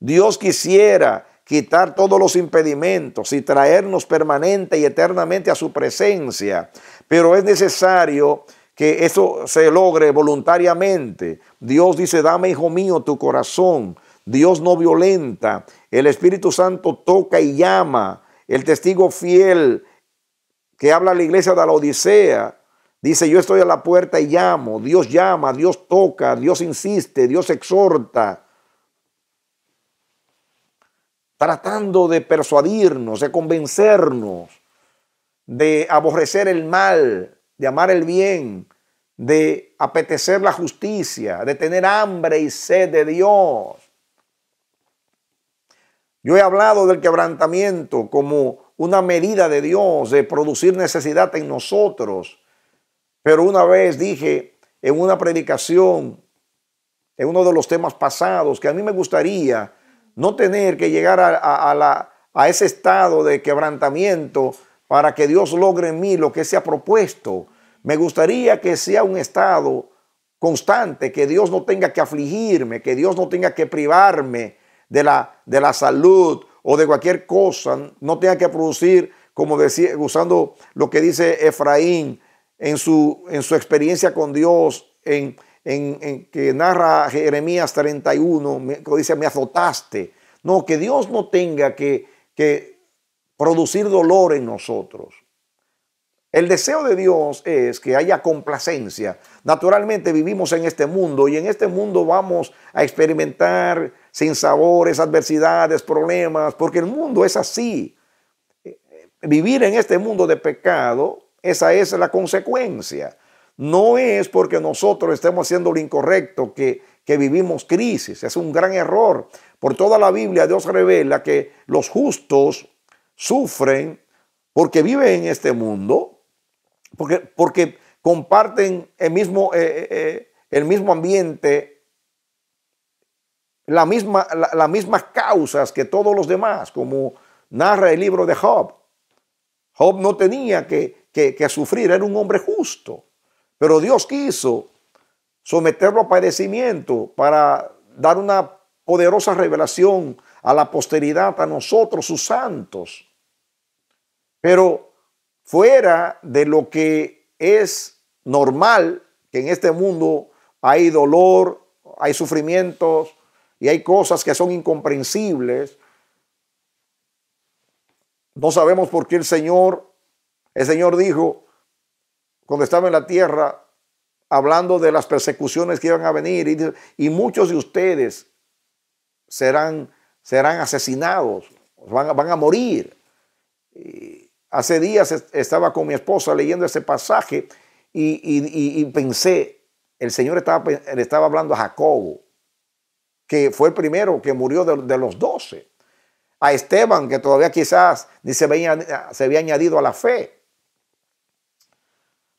Dios quisiera quitar todos los impedimentos y traernos permanente y eternamente a su presencia. Pero es necesario que eso se logre voluntariamente. Dios dice, dame, hijo mío, tu corazón. Dios no violenta. El Espíritu Santo toca y llama. El testigo fiel que habla la iglesia de la Odisea dice, yo estoy a la puerta y llamo. Dios llama, Dios toca, Dios insiste, Dios exhorta tratando de persuadirnos, de convencernos, de aborrecer el mal, de amar el bien, de apetecer la justicia, de tener hambre y sed de Dios. Yo he hablado del quebrantamiento como una medida de Dios de producir necesidad en nosotros. Pero una vez dije en una predicación, en uno de los temas pasados, que a mí me gustaría no tener que llegar a, ese estado de quebrantamiento para que Dios logre en mí lo que se ha propuesto. Me gustaría que sea un estado constante, que Dios no tenga que afligirme, que Dios no tenga que privarme de la, de la salud o de cualquier cosa, no tenga que producir, como decía, usando lo que dice Efraín en su, en su experiencia con Dios, en, en, que narra Jeremías 31, que dice, me azotaste. No, que Dios no tenga que, que producir dolor en nosotros. El deseo de Dios es que haya complacencia. Naturalmente vivimos en este mundo y en este mundo vamos a experimentar sin sabores, adversidades, problemas, porque el mundo es así. Eh, eh, vivir en este mundo de pecado, esa es la consecuencia. No es porque nosotros estemos haciendo lo incorrecto que, vivimos crisis, es un gran error. Por toda la Biblia Dios revela que los justos sufren porque viven en este mundo, porque, comparten el mismo, eh, eh, eh, el mismo ambiente, las mismas causas que todos los demás, como narra el libro de Job. Job no tenía que, que sufrir, era un hombre justo. Pero Dios quiso someterlo a padecimiento para dar una poderosa revelación a la posteridad, a nosotros, sus santos. Pero fuera de lo que es normal, que en este mundo hay dolor, hay sufrimientos y hay cosas que son incomprensibles. No sabemos por qué el Señor, el Señor dijo, cuando estaba en la tierra hablando de las persecuciones que iban a venir y, muchos de ustedes serán, serán asesinados, van, van a morir. hace días estaba con mi esposa leyendo ese pasaje y, pensé, el Señor estaba, le estaba hablando a Jacobo, que fue el primero que murió de, los doce, a Esteban, que todavía quizás ni se había añadido a la fe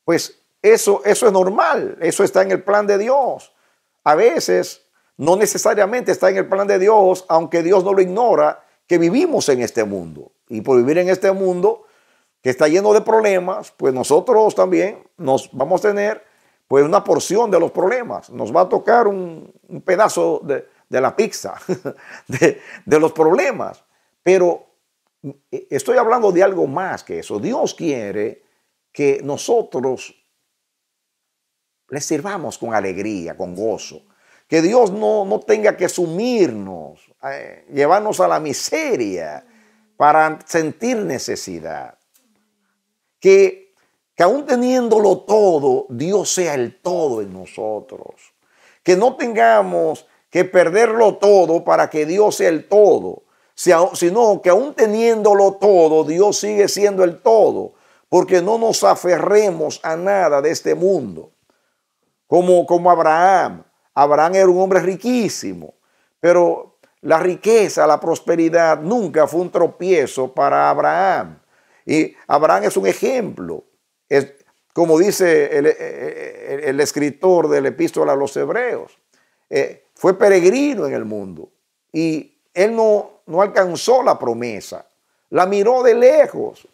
pues eso, eso es normal, eso está en el plan de Dios. A veces no necesariamente está en el plan de Dios, aunque Dios no lo ignora, que vivimos en este mundo. Y por vivir en este mundo que está lleno de problemas, pues nosotros también nos vamos a tener pues una porción de los problemas. Nos va a tocar un, pedazo de, la pizza, de, de los problemas. Pero eh, estoy hablando de algo más que eso. Dios quiere que nosotros le sirvamos con alegría, con gozo. Que Dios no, tenga que sumirnos, eh, llevarnos a la miseria para sentir necesidad. Que, que aún teniéndolo todo, Dios sea el todo en nosotros. Que no tengamos que perderlo todo para que Dios sea el todo, sino que aún teniéndolo todo, Dios sigue siendo el todo porque no nos aferremos a nada de este mundo. Como, como Abraham. Abraham era un hombre riquísimo, pero la riqueza, la prosperidad nunca fue un tropiezo para Abraham. Y Abraham es un ejemplo. Es, como dice el, eh, eh, escritor de la epístola a los hebreos, eh, fue peregrino en el mundo y él no, no alcanzó la promesa, la miró de lejos,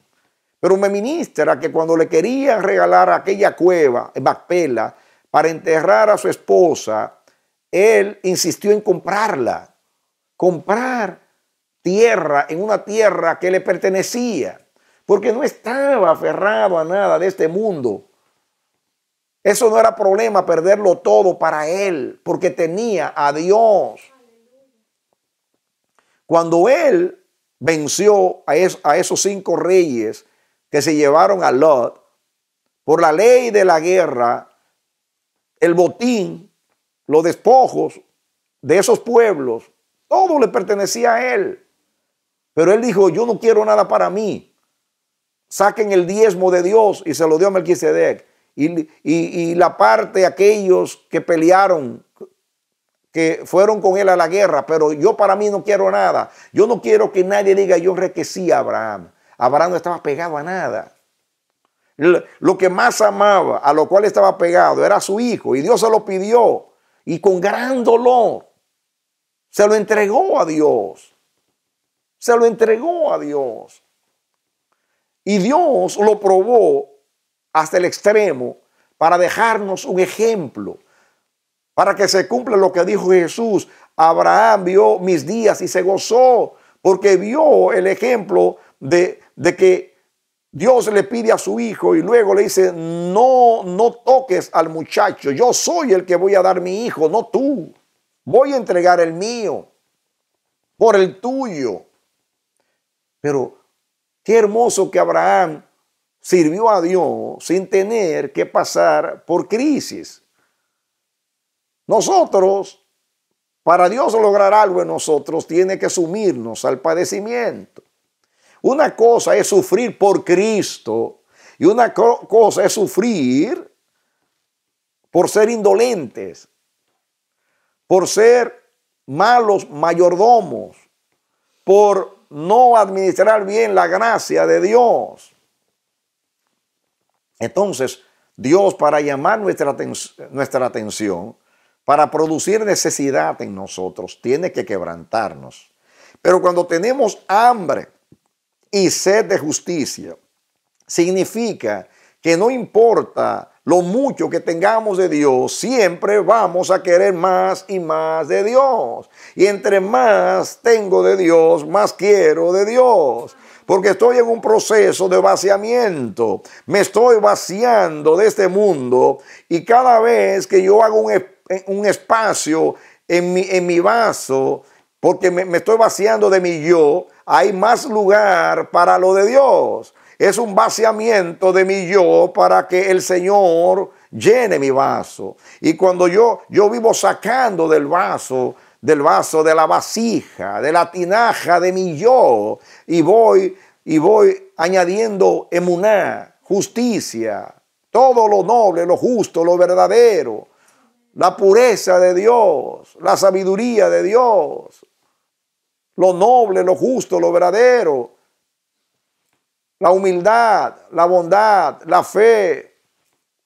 pero me ministra que cuando le quería regalar aquella cueva, Bacpela, para enterrar a su esposa, él insistió en comprarla, comprar tierra en una tierra que le pertenecía, porque no estaba aferrado a nada de este mundo. Eso no era problema perderlo todo para él, porque tenía a Dios. Cuando él venció a esos cinco reyes, que se llevaron a Lot, por la ley de la guerra, el botín, los despojos de esos pueblos, todo le pertenecía a él. Pero él dijo, yo no quiero nada para mí. Saquen el diezmo de Dios y se lo dio a Melquisedec. Y, la parte de aquellos que pelearon que fueron con él a la guerra, pero yo para mí no quiero nada. Yo no quiero que nadie diga yo enriquecí a Abraham. Abraham no estaba pegado a nada. Lo que más amaba, a lo cual estaba pegado, era su hijo y Dios se lo pidió y con gran dolor se lo entregó a Dios. Se lo entregó a Dios. Y Dios lo probó hasta el extremo para dejarnos un ejemplo, para que se cumpla lo que dijo Jesús. Abraham vio mis días y se gozó porque vio el ejemplo de, de que Dios le pide a su hijo y luego le dice, no, no toques al muchacho, yo soy el que voy a dar mi hijo, no tú. Voy a entregar el mío por el tuyo. Pero qué hermoso que Abraham sirvió a Dios sin tener que pasar por crisis. Nosotros, para Dios lograr algo en nosotros, tiene que sumirnos al padecimiento. Una cosa es sufrir por Cristo y una cosa es sufrir por ser indolentes, por ser malos mayordomos, por no administrar bien la gracia de Dios. Entonces, Dios para llamar nuestra, nuestra atención, para producir necesidad en nosotros, tiene que quebrantarnos. Pero cuando tenemos hambre, y sed de justicia. Significa que no importa lo mucho que tengamos de Dios, siempre vamos a querer más y más de Dios. Y entre más tengo de Dios, más quiero de Dios. Porque estoy en un proceso de vaciamiento. Me estoy vaciando de este mundo. Y cada vez que yo hago un, espacio en en mi vaso, porque me, estoy vaciando de mi yo, hay más lugar para lo de Dios. Es un vaciamiento de mi yo para que el Señor llene mi vaso. Y cuando yo, yo vivo sacando del vaso, del vaso, de la vasija, de la tinaja de mi yo, y voy, y voy añadiendo emuná, justicia, todo lo noble, lo justo, lo verdadero, la pureza de Dios, la sabiduría de Dios, lo noble, lo justo, lo verdadero, la humildad, la bondad, la fe,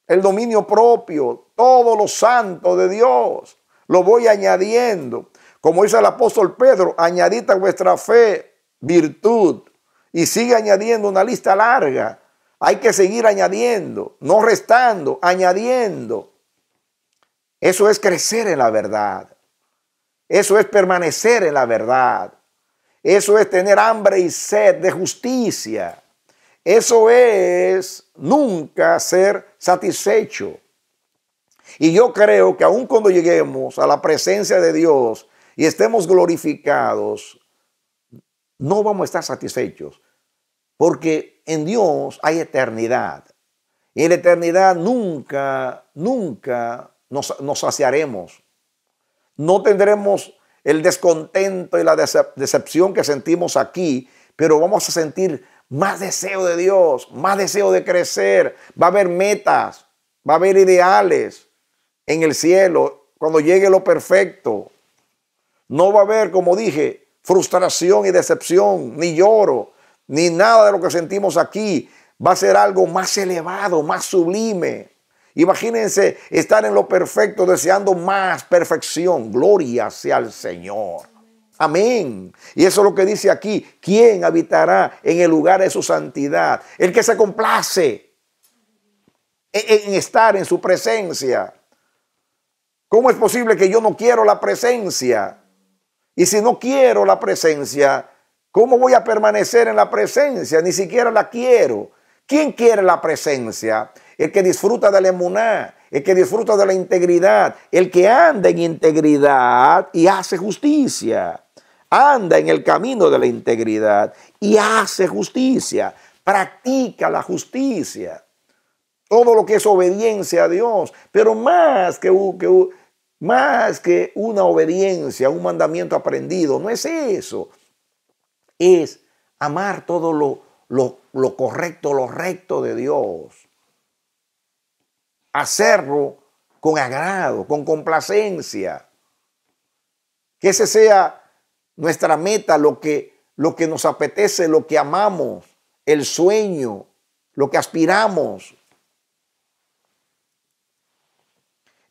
el dominio propio, todo lo santo de Dios. Lo voy añadiendo. Como dice el apóstol Pedro, añadid vuestra fe virtud y sigue añadiendo una lista larga. Hay que seguir añadiendo, no restando, añadiendo. Eso es crecer en la verdad. Eso es permanecer en la verdad. Eso es tener hambre y sed de justicia. Eso es nunca ser satisfecho. Y yo creo que aun cuando lleguemos a la presencia de Dios y estemos glorificados, no vamos a estar satisfechos. Porque en Dios hay eternidad. Y en la eternidad nunca, nunca nos, nos saciaremos. No tendremos el descontento y la decepción que sentimos aquí, pero vamos a sentir más deseo de Dios, más deseo de crecer. Va a haber metas, va a haber ideales en el cielo cuando llegue lo perfecto. No va a haber, como dije, frustración y decepción, ni lloro, ni nada de lo que sentimos aquí. Va a ser algo más elevado, más sublime. Imagínense estar en lo perfecto, deseando más perfección. Gloria sea al Señor. Amén. Y eso es lo que dice aquí. ¿Quién habitará en el lugar de su santidad? El que se complace en, estar en su presencia. ¿Cómo es posible que yo no quiero la presencia? Y si no quiero la presencia, ¿cómo voy a permanecer en la presencia? Ni siquiera la quiero. ¿Quién quiere la presencia? el que disfruta de la emuná, el que disfruta de la integridad, el que anda en integridad y hace justicia, anda en el camino de la integridad y hace justicia, practica la justicia, todo lo que es obediencia a Dios, pero más que, más que una obediencia, un mandamiento aprendido, no es eso, es amar todo lo correcto, lo recto de Dios hacerlo con agrado, con complacencia. Que ese sea nuestra meta, lo que, lo que nos apetece, lo que amamos, el sueño, lo que aspiramos.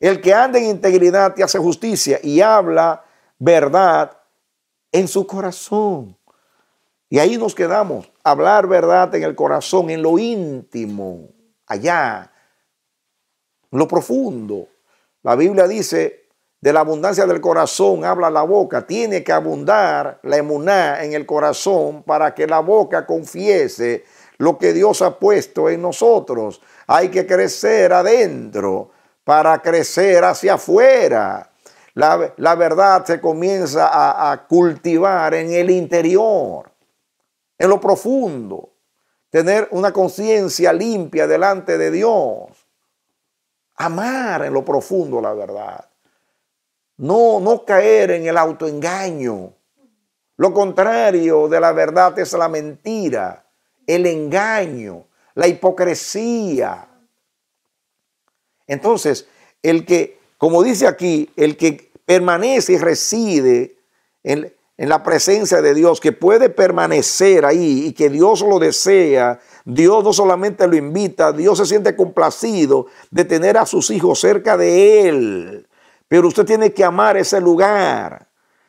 El que anda en integridad y hace justicia y habla verdad en su corazón. Y ahí nos quedamos, hablar verdad en el corazón, en lo íntimo, allá, lo profundo. La Biblia dice, de la abundancia del corazón habla la boca. Tiene que abundar la emuná en el corazón para que la boca confiese lo que Dios ha puesto en nosotros. Hay que crecer adentro para crecer hacia afuera. La, verdad se comienza a cultivar en el interior, en lo profundo. Tener una conciencia limpia delante de Dios amar en lo profundo la verdad. No, no caer en el autoengaño. Lo contrario de la verdad es la mentira, el engaño, la hipocresía. Entonces, el que, como dice aquí, el que permanece y reside en, en la presencia de Dios, que puede permanecer ahí y que Dios lo desea, Dios no solamente lo invita, Dios se siente complacido de tener a sus hijos cerca de Él. Pero usted tiene que amar ese lugar,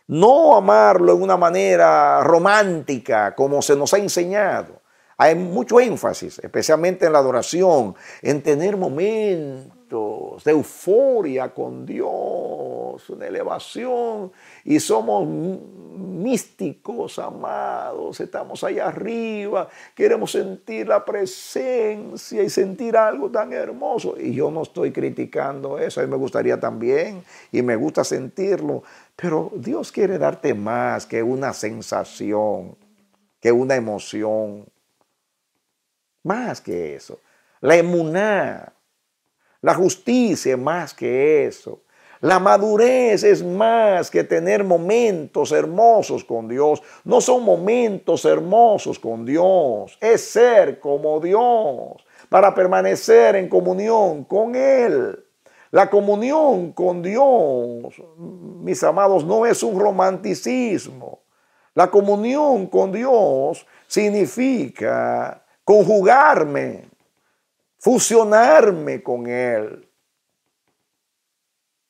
no amarlo en una manera romántica como se nos ha enseñado. Hay mucho énfasis, especialmente en la adoración, en tener momentos de euforia con Dios, una elevación, y somos místicos, amados, estamos allá arriba, queremos sentir la presencia y sentir algo tan hermoso. Y yo no estoy criticando eso, a mí me gustaría también, y me gusta sentirlo, pero Dios quiere darte más que una sensación, que una emoción más que eso. La emuná, la justicia es más que eso. La madurez es más que tener momentos hermosos con Dios. No son momentos hermosos con Dios, es ser como Dios para permanecer en comunión con Él. La comunión con Dios, mis amados, no es un romanticismo. La comunión con Dios significa conjugarme, fusionarme con Él,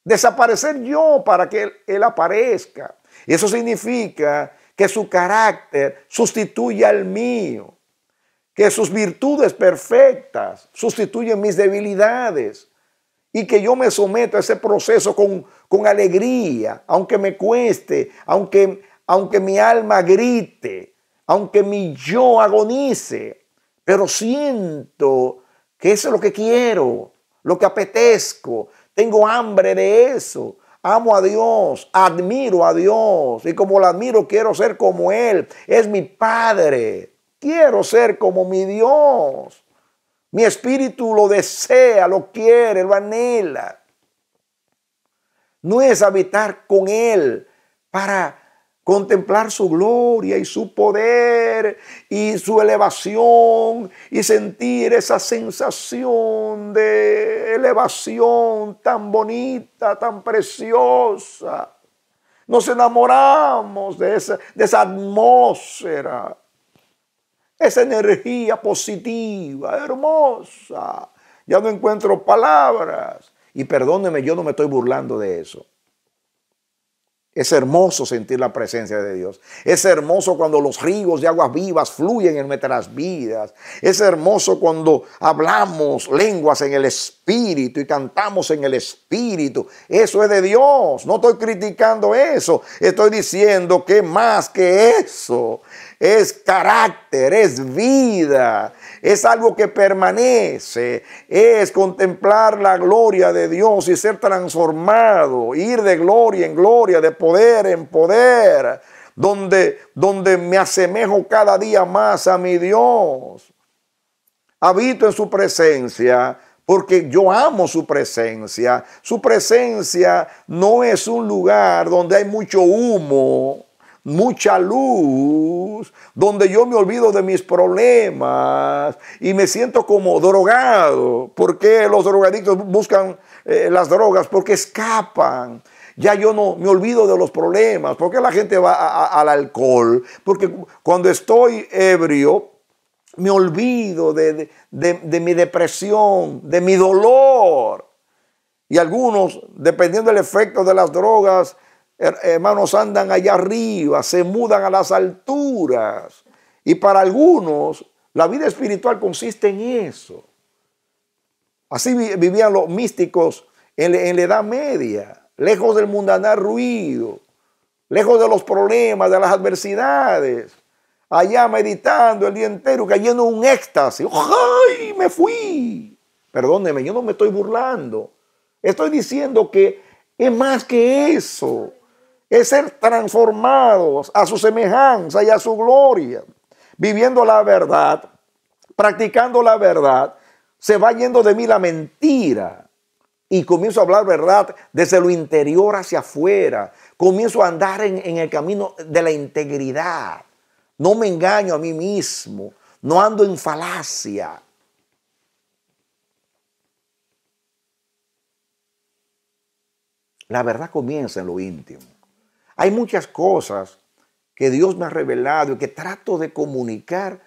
desaparecer yo para que Él, aparezca. Y eso significa que su carácter sustituya al mío, que sus virtudes perfectas sustituyen mis debilidades y que yo me someto a ese proceso con, alegría, aunque me cueste, aunque, aunque mi alma grite, aunque mi yo agonice, pero siento que eso es lo que quiero, lo que apetezco, tengo hambre de eso. Amo a Dios, admiro a Dios y como lo admiro quiero ser como Él. Es mi Padre. Quiero ser como mi Dios. Mi espíritu lo desea, lo quiere, lo anhela. No es habitar con Él para contemplar su gloria y su poder y su elevación y sentir esa sensación de elevación tan bonita, tan preciosa. Nos enamoramos de esa, esa atmósfera, esa energía positiva, hermosa. Ya no encuentro palabras. Y perdóneme, yo no me estoy burlando de eso. Es hermoso sentir la presencia de Dios. Es hermoso cuando los ríos de aguas vivas fluyen en nuestras vidas. Es hermoso cuando hablamos lenguas en el Espíritu y cantamos en el Espíritu. Eso es de Dios. No estoy criticando eso. Estoy diciendo que más que eso es carácter, es vida, es algo que permanece, es contemplar la gloria de Dios y ser transformado, ir de gloria en gloria, de poder en poder, donde, donde me asemejo cada día más a mi Dios. Habito en su presencia, porque yo amo su presencia. Su presencia no es un lugar donde hay mucho humo, mucha luz, donde yo me olvido de mis problemas y me siento como drogado. ¿Por qué los drogadictos buscan eh, las drogas? Porque escapan. Ya yo no me olvido de los problemas. ¿Por qué la gente va al alcohol? Porque cuando estoy ebrio, me olvido de mi depresión, de mi dolor. Y algunos, dependiendo del efecto de las drogas, hermanos, andan allá arriba, se mudan a las alturas. Y para algunos, la vida espiritual consiste en eso. Así vivían los místicos en, la Edad Media, lejos del mundanal ruido, lejos de los problemas, de las adversidades. Allá meditando el día entero, cayendo en un éxtasis. ¡Ay, me fui! Perdóneme, yo no me estoy burlando. Estoy diciendo que es más que eso es ser transformados a su semejanza y a su gloria, viviendo la verdad, practicando la verdad, se va yendo de mí la mentira. Y comienzo a hablar verdad desde lo interior hacia afuera. Comienzo a andar en, el camino de la integridad. No me engaño a mí mismo. No ando en falacia. La verdad comienza en lo íntimo. Hay muchas cosas que Dios me ha revelado y que trato de comunicar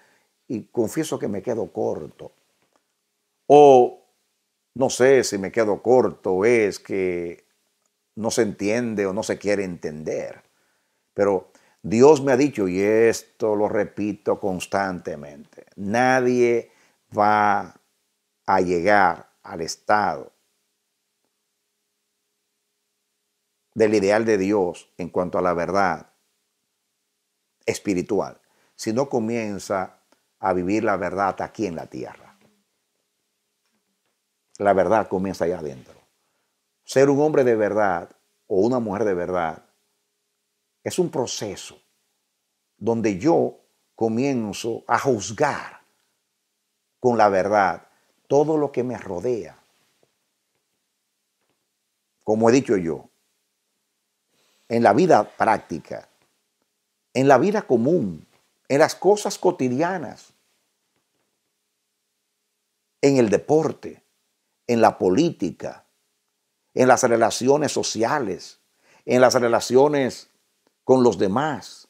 y confieso que me quedo corto. O no sé si me quedo corto es que no se entiende o no se quiere entender. Pero Dios me ha dicho, y esto lo repito constantemente, nadie va a llegar al estado del ideal de Dios en cuanto a la verdad espiritual, si no comienza a vivir la verdad aquí en la tierra. La verdad comienza allá adentro. Ser un hombre de verdad o una mujer de verdad es un proceso donde yo comienzo a juzgar con la verdad todo lo que me rodea. Como he dicho yo, en la vida práctica, en la vida común, en las cosas cotidianas, en el deporte, en la política, en las relaciones sociales, en las relaciones con los demás,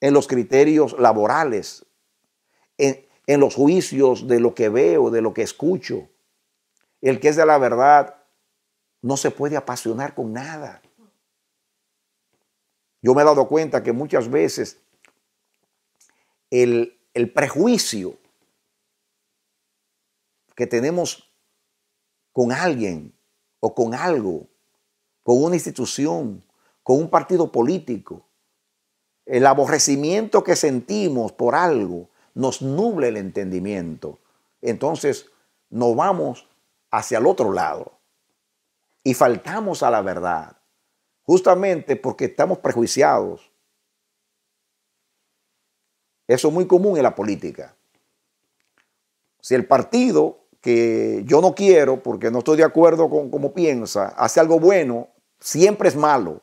en los criterios laborales, en, los juicios de lo que veo, de lo que escucho. El que es de la verdad no se puede apasionar con nada. Yo me he dado cuenta que muchas veces el, el prejuicio que tenemos con alguien o con algo, con una institución, con un partido político, el aborrecimiento que sentimos por algo nos nuble el entendimiento. Entonces nos vamos hacia el otro lado y faltamos a la verdad, justamente porque estamos prejuiciados. Eso es muy común en la política. Si el partido que yo no quiero, porque no estoy de acuerdo con cómo piensa, hace algo bueno, siempre es malo.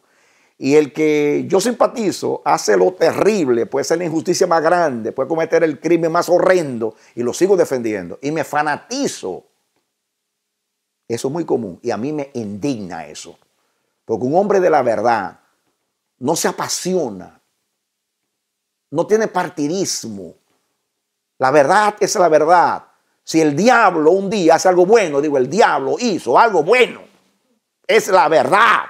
Y el que yo simpatizo hace lo terrible, puede ser la injusticia más grande, puede cometer el crimen más horrendo y lo sigo defendiendo. Y me fanatizo eso es muy común y a mí me indigna eso. Porque un hombre de la verdad no se apasiona, no tiene partidismo. La verdad es la verdad. Si el diablo un día hace algo bueno, digo, el diablo hizo algo bueno. Es la verdad.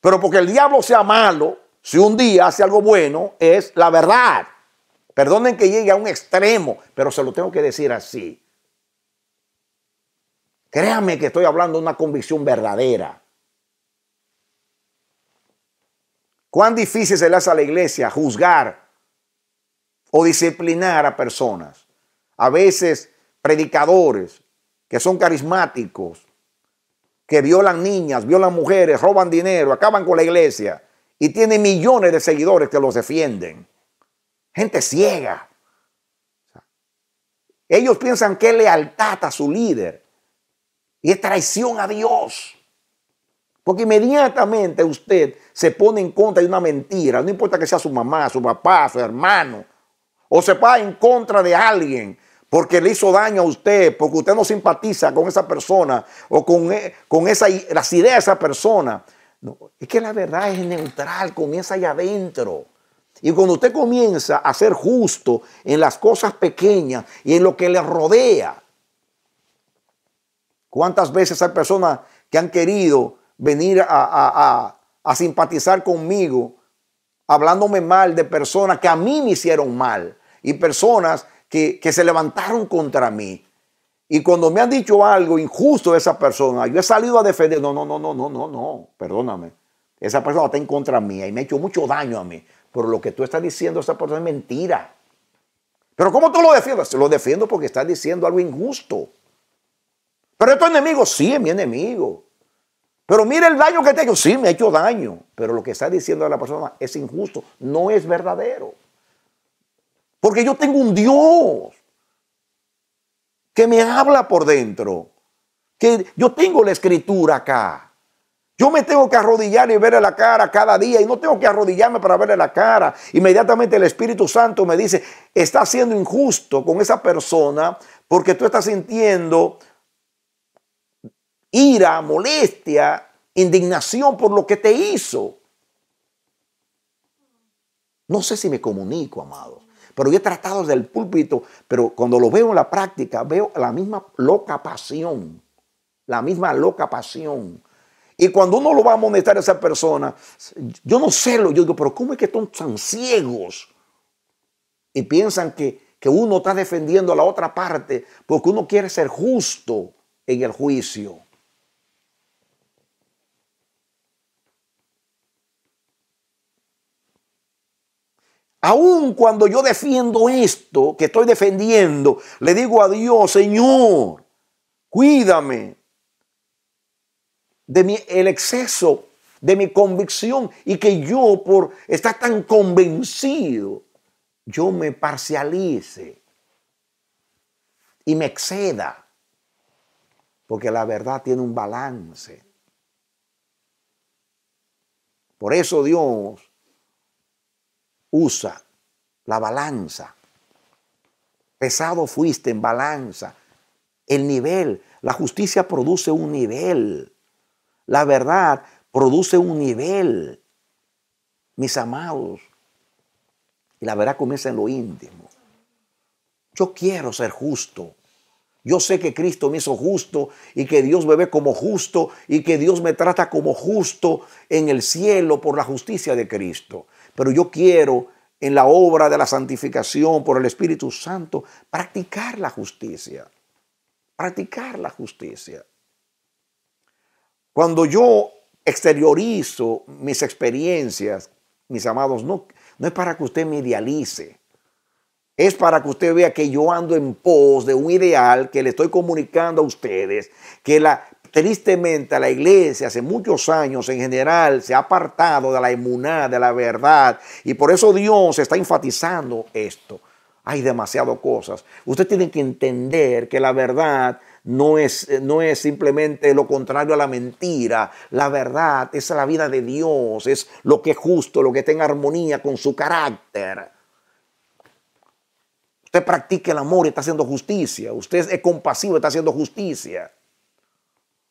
Pero porque el diablo sea malo, si un día hace algo bueno, es la verdad. Perdonen que llegue a un extremo, pero se lo tengo que decir así. Créame que estoy hablando de una convicción verdadera. Cuán difícil se le hace a la iglesia juzgar o disciplinar a personas. A veces predicadores que son carismáticos, que violan niñas, violan mujeres, roban dinero, acaban con la iglesia y tienen millones de seguidores que los defienden. Gente ciega. Ellos piensan que lealtad a su líder y es traición a Dios. Porque inmediatamente usted se pone en contra de una mentira, no importa que sea su mamá, su papá, su hermano, o se paga en contra de alguien porque le hizo daño a usted, porque usted no simpatiza con esa persona o con, e, con esa, las ideas de esa persona. es que la verdad es neutral, comienza allá adentro. Y cuando usted comienza a ser justo en las cosas pequeñas y en lo que le rodea, ¿Cuántas veces hay personas que han querido venir a, a, simpatizar conmigo, hablándome mal de personas que a mí me hicieron mal y personas que, se levantaron contra mí? Y cuando me han dicho algo injusto de esa persona, yo he salido a defender, no, no, no, no, no, no, no, perdóname. Esa persona está en contra mía y me ha hecho mucho daño a mí. Pero lo que tú estás diciendo, esa persona es mentira. Pero ¿cómo tú lo defiendes? Lo defiendo porque estás diciendo algo injusto. Pero es tu enemigo, sí, es mi enemigo. Pero mire el daño que te ha hecho, sí, me ha hecho daño. Pero lo que está diciendo la persona es injusto, no es verdadero. Porque yo tengo un Dios que me habla por dentro. Que yo tengo la escritura acá. Yo me tengo que arrodillar y verle la cara cada día y no tengo que arrodillarme para verle la cara. Inmediatamente el Espíritu Santo me dice, está siendo injusto con esa persona porque tú estás sintiendo ira, molestia, indignación por lo que te hizo. No sé si me comunico, amado, pero yo he tratado desde el púlpito, pero cuando lo veo en la práctica, veo la misma loca pasión, la misma loca pasión. Y cuando uno lo va a molestar a esa persona, yo no sé, lo, yo digo, pero ¿cómo es que están tan ciegos? Y piensan que, que uno está defendiendo a la otra parte porque uno quiere ser justo en el juicio. Aun cuando yo defiendo esto que estoy defendiendo, le digo a Dios, Señor, cuídame de mi, el exceso de mi convicción y que yo por estar tan convencido, yo me parcialice y me exceda, porque la verdad tiene un balance. Por eso Dios usa la balanza. Pesado fuiste en balanza. El nivel, la justicia produce un nivel. La verdad produce un nivel. Mis amados, y la verdad comienza en lo íntimo. Yo quiero ser justo. Yo sé que Cristo me hizo justo y que Dios me ve como justo y que Dios me trata como justo en el cielo por la justicia de Cristo. Pero yo quiero en la obra de la santificación por el Espíritu Santo practicar la justicia. Practicar la justicia. Cuando yo exteriorizo mis experiencias, mis amados, no, no es para que usted me idealice. Es para que usted vea que yo ando en pos de un ideal que le estoy comunicando a ustedes, que la Tristemente la iglesia hace muchos años en general se ha apartado de la inmunidad, de la verdad, y por eso Dios está enfatizando esto. Hay demasiadas cosas. Usted tiene que entender que la verdad no es, no es simplemente lo contrario a la mentira. La verdad es la vida de Dios, es lo que es justo, lo que está en armonía con su carácter. Usted practica el amor y está haciendo justicia. Usted es compasivo y está haciendo justicia.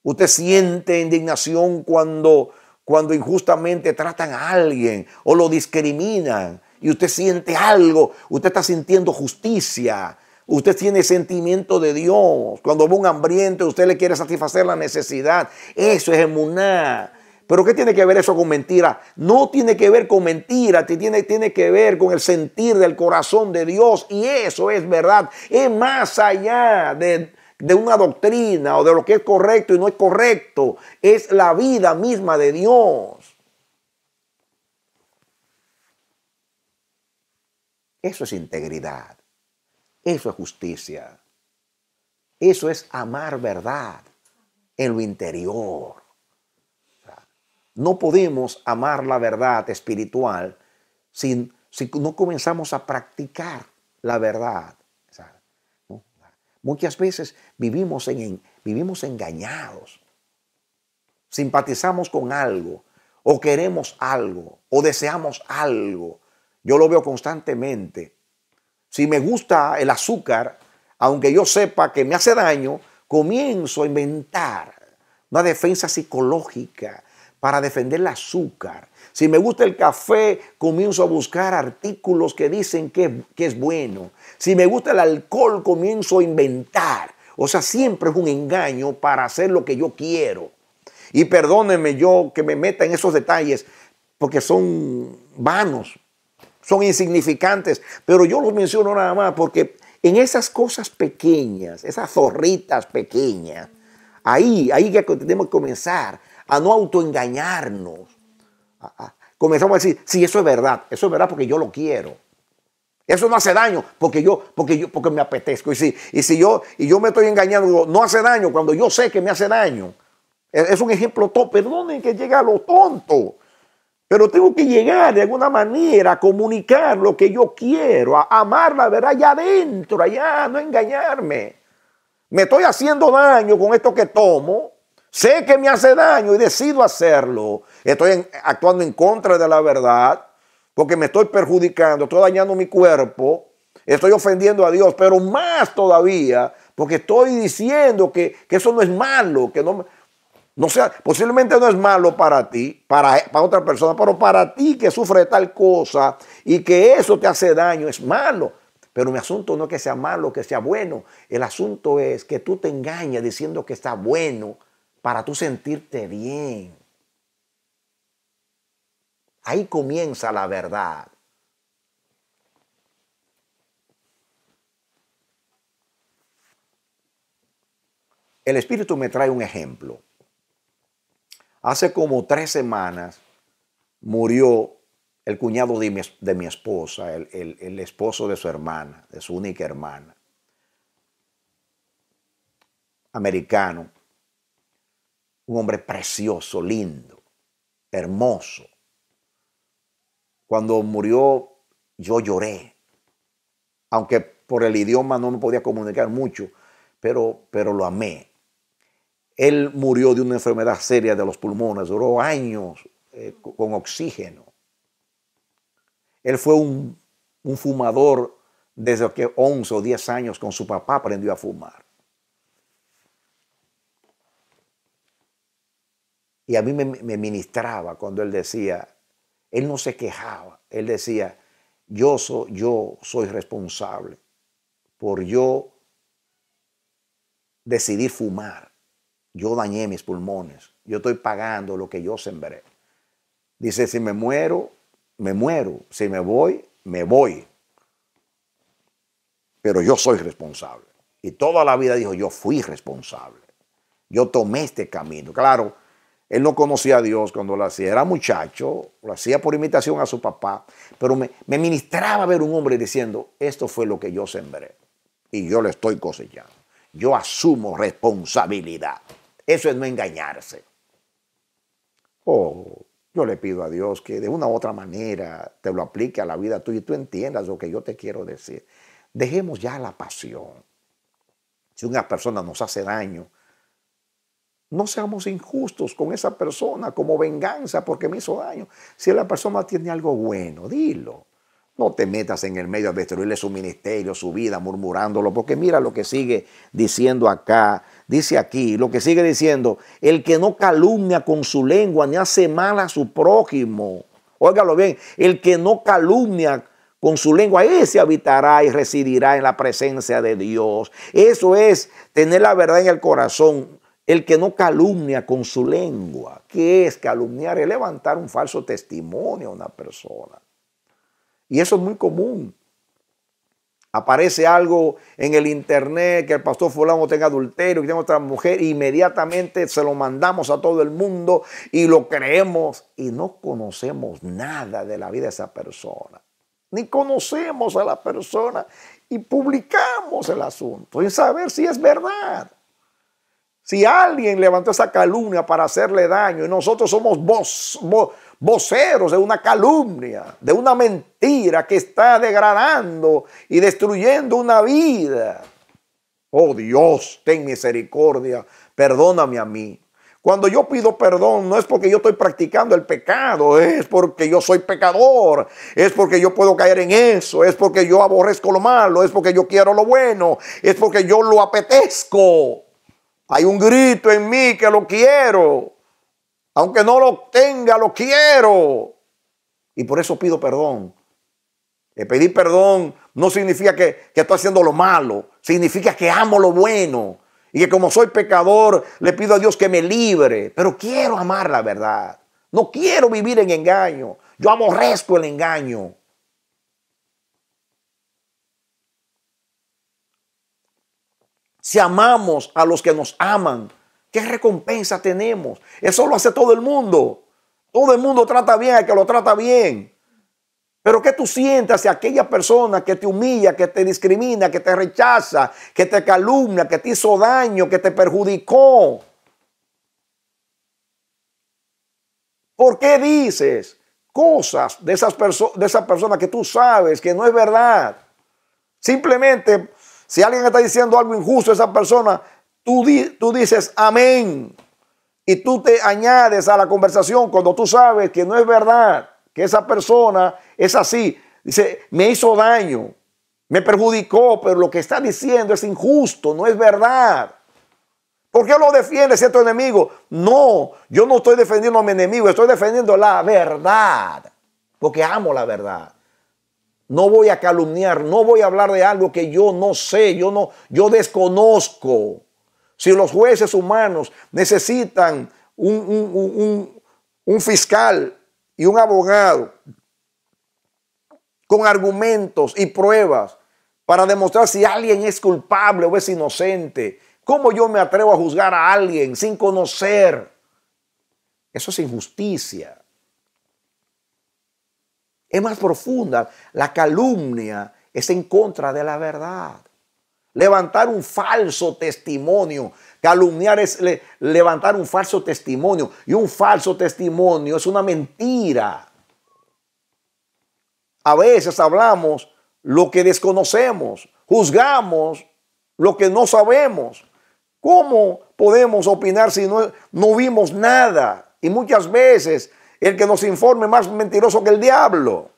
Usted siente indignación cuando, cuando injustamente tratan a alguien o lo discriminan y usted siente algo, usted está sintiendo justicia, usted tiene sentimiento de Dios. Cuando va un hambriento, usted le quiere satisfacer la necesidad. Eso es emuná. Pero ¿qué tiene que ver eso con mentira? No tiene que ver con mentira, tiene, tiene que ver con el sentir del corazón de Dios. Y eso es verdad. Es más allá de, de una doctrina o de lo que es correcto y no es correcto, es la vida misma de Dios. Eso es integridad, eso es justicia, eso es amar verdad en lo interior. No podemos amar la verdad espiritual sin, si no comenzamos a practicar la verdad Muchas veces vivimos, en, vivimos engañados. Simpatizamos con algo, o queremos algo, o deseamos algo. Yo lo veo constantemente. Si me gusta el azúcar, aunque yo sepa que me hace daño, comienzo a inventar una defensa psicológica para defender el azúcar. Si me gusta el café, comienzo a buscar artículos que dicen que, es bueno. Si me gusta el alcohol, comienzo a inventar. O sea, siempre es un engaño para hacer lo que yo quiero. Y perdónenme yo que me meta en esos detalles, porque son vanos, son insignificantes, pero yo los menciono nada más porque en esas cosas pequeñas, esas zorritas pequeñas, ahí, ahí que tenemos que comenzar a no autoengañarnos comenzamos a decir, si eso es verdad, eso es verdad porque yo lo quiero. Eso no hace daño porque yo, porque yo, porque me apetezco. Y si, y si yo, y yo me estoy engañando, no hace daño cuando yo sé que me hace daño. E, es un ejemplo top. Perdonen que llega a lo tonto. Pero tengo que llegar de alguna manera a comunicar lo que yo quiero, a amar la verdad allá adentro, allá, no engañarme. Me estoy haciendo daño con esto que tomo. Sé que me hace daño y decido hacerlo estoy actuando en contra de la verdad, porque me estoy perjudicando, estoy dañando mi cuerpo, estoy ofendiendo a Dios, pero más todavía, porque estoy diciendo que, eso no es malo, que no, no sea, posiblemente no es malo para ti, para, para otra persona, pero para ti que sufre tal cosa y que eso te hace daño, es malo. Pero mi asunto no es que sea malo, que sea bueno. El asunto es que tú te engañas diciendo que está bueno para tú sentirte bien. Ahí comienza la verdad. El Espíritu me trae un ejemplo. Hace como tres semanas murió el cuñado de mi, esposa, el esposo de su hermana, de su única hermana, americano, un hombre precioso, lindo, hermoso. Cuando murió, yo lloré. Aunque por el idioma no me podía comunicar mucho, pero, pero lo amé. Él murió de una enfermedad seria de los pulmones, duró años eh, con oxígeno. Él fue un, fumador desde que 11 o 10 años con su papá aprendió a fumar. Y a mí me, me, ministraba cuando él decía, él no se quejaba, él decía, yo, soy yo soy responsable por yo decidir fumar. Yo dañé mis pulmones, yo estoy pagando lo que yo sembré. Dice, si me muero, me muero, si me voy, me voy. Pero yo soy responsable. Y toda la vida dijo, yo fui responsable. Yo tomé este camino. Claro, él no conocía a Dios cuando lo hacía. Era muchacho, lo hacía por imitación a su papá, pero me, me ministraba ver un hombre diciendo, esto fue lo que yo sembré y yo le estoy cosechando. Yo asumo responsabilidad. Eso es no engañarse. Oh, yo le pido a Dios que de una u otra manera te lo aplique a la vida tuya y tú entiendas lo que yo te quiero decir. Dejemos ya la pasión. Si una persona nos hace daño, no seamos injustos con esa persona como venganza porque me hizo daño. Si la persona tiene algo bueno, dilo. No te metas en el medio a destruirle su ministerio, su vida, murmurándolo, porque mira lo que sigue diciendo acá, dice aquí, lo que sigue diciendo, el que no calumnia con su lengua ni hace mal a su prójimo. Óigalo bien, el que no calumnia con su lengua, ese habitará y residirá en la presencia de Dios. Eso es tener la verdad en el corazón. El que no calumnia con su lengua, ¿qué es calumniar? Es levantar un falso testimonio a una persona. Y eso es muy común. Aparece algo en el internet que el pastor fulano tenga adulterio, que tenga otra mujer, y e inmediatamente se lo mandamos a todo el mundo y lo creemos y no conocemos nada de la vida de esa persona. Ni conocemos a la persona y publicamos el asunto sin saber si es verdad. Si alguien levantó esa calumnia para hacerle daño y nosotros somos voceros de una calumnia, de una mentira que está degradando y destruyendo una vida. Oh Dios, ten misericordia, perdóname a mí. Cuando yo pido perdón, no es porque yo estoy practicando el pecado, es porque yo soy pecador, es porque yo puedo caer en eso, es porque yo aborrezco lo malo, es porque yo quiero lo bueno, es porque yo lo apetezco. Hay un grito en mí que lo quiero. Aunque no lo tenga, lo quiero. Y por eso pido perdón. Eh, pedir perdón no significa que, que estoy haciendo lo malo. Significa que amo lo bueno. Y que como soy pecador, le pido a Dios que me libre. Pero quiero amar la verdad. No quiero vivir en engaño. Yo aborrezco el engaño. si amamos a los que nos aman, ¿qué recompensa tenemos? Eso lo hace todo el mundo. Todo el mundo trata bien al que lo trata bien. Pero ¿qué tú sientes hacia aquella persona que te humilla, que te discrimina, que te rechaza, que te calumnia, que te hizo daño, que te perjudicó? ¿Por qué dices cosas de, esas de esa persona que tú sabes que no es verdad? Simplemente si alguien está diciendo algo injusto a esa persona, tú, tú dices amén. Y tú te añades a la conversación cuando tú sabes que no es verdad, que esa persona es así. Dice, me hizo daño, me perjudicó, pero lo que está diciendo es injusto, no es verdad. ¿Por qué lo defiende cierto enemigo? No, yo no estoy defendiendo a mi enemigo, estoy defendiendo la verdad, porque amo la verdad. No voy a calumniar, no voy a hablar de algo que yo no sé, yo no yo desconozco. Si los jueces humanos necesitan un, un fiscal y un abogado con argumentos y pruebas para demostrar si alguien es culpable o es inocente, ¿cómo yo me atrevo a juzgar a alguien sin conocer? Eso es injusticia es más profunda. La calumnia es en contra de la verdad. Levantar un falso testimonio. Calumniar es levantar un falso testimonio. Y un falso testimonio es una mentira. A veces hablamos lo que desconocemos, juzgamos lo que no sabemos. ¿Cómo podemos opinar si no, no vimos nada? Y muchas veces el que nos informe más mentiroso que el diablo.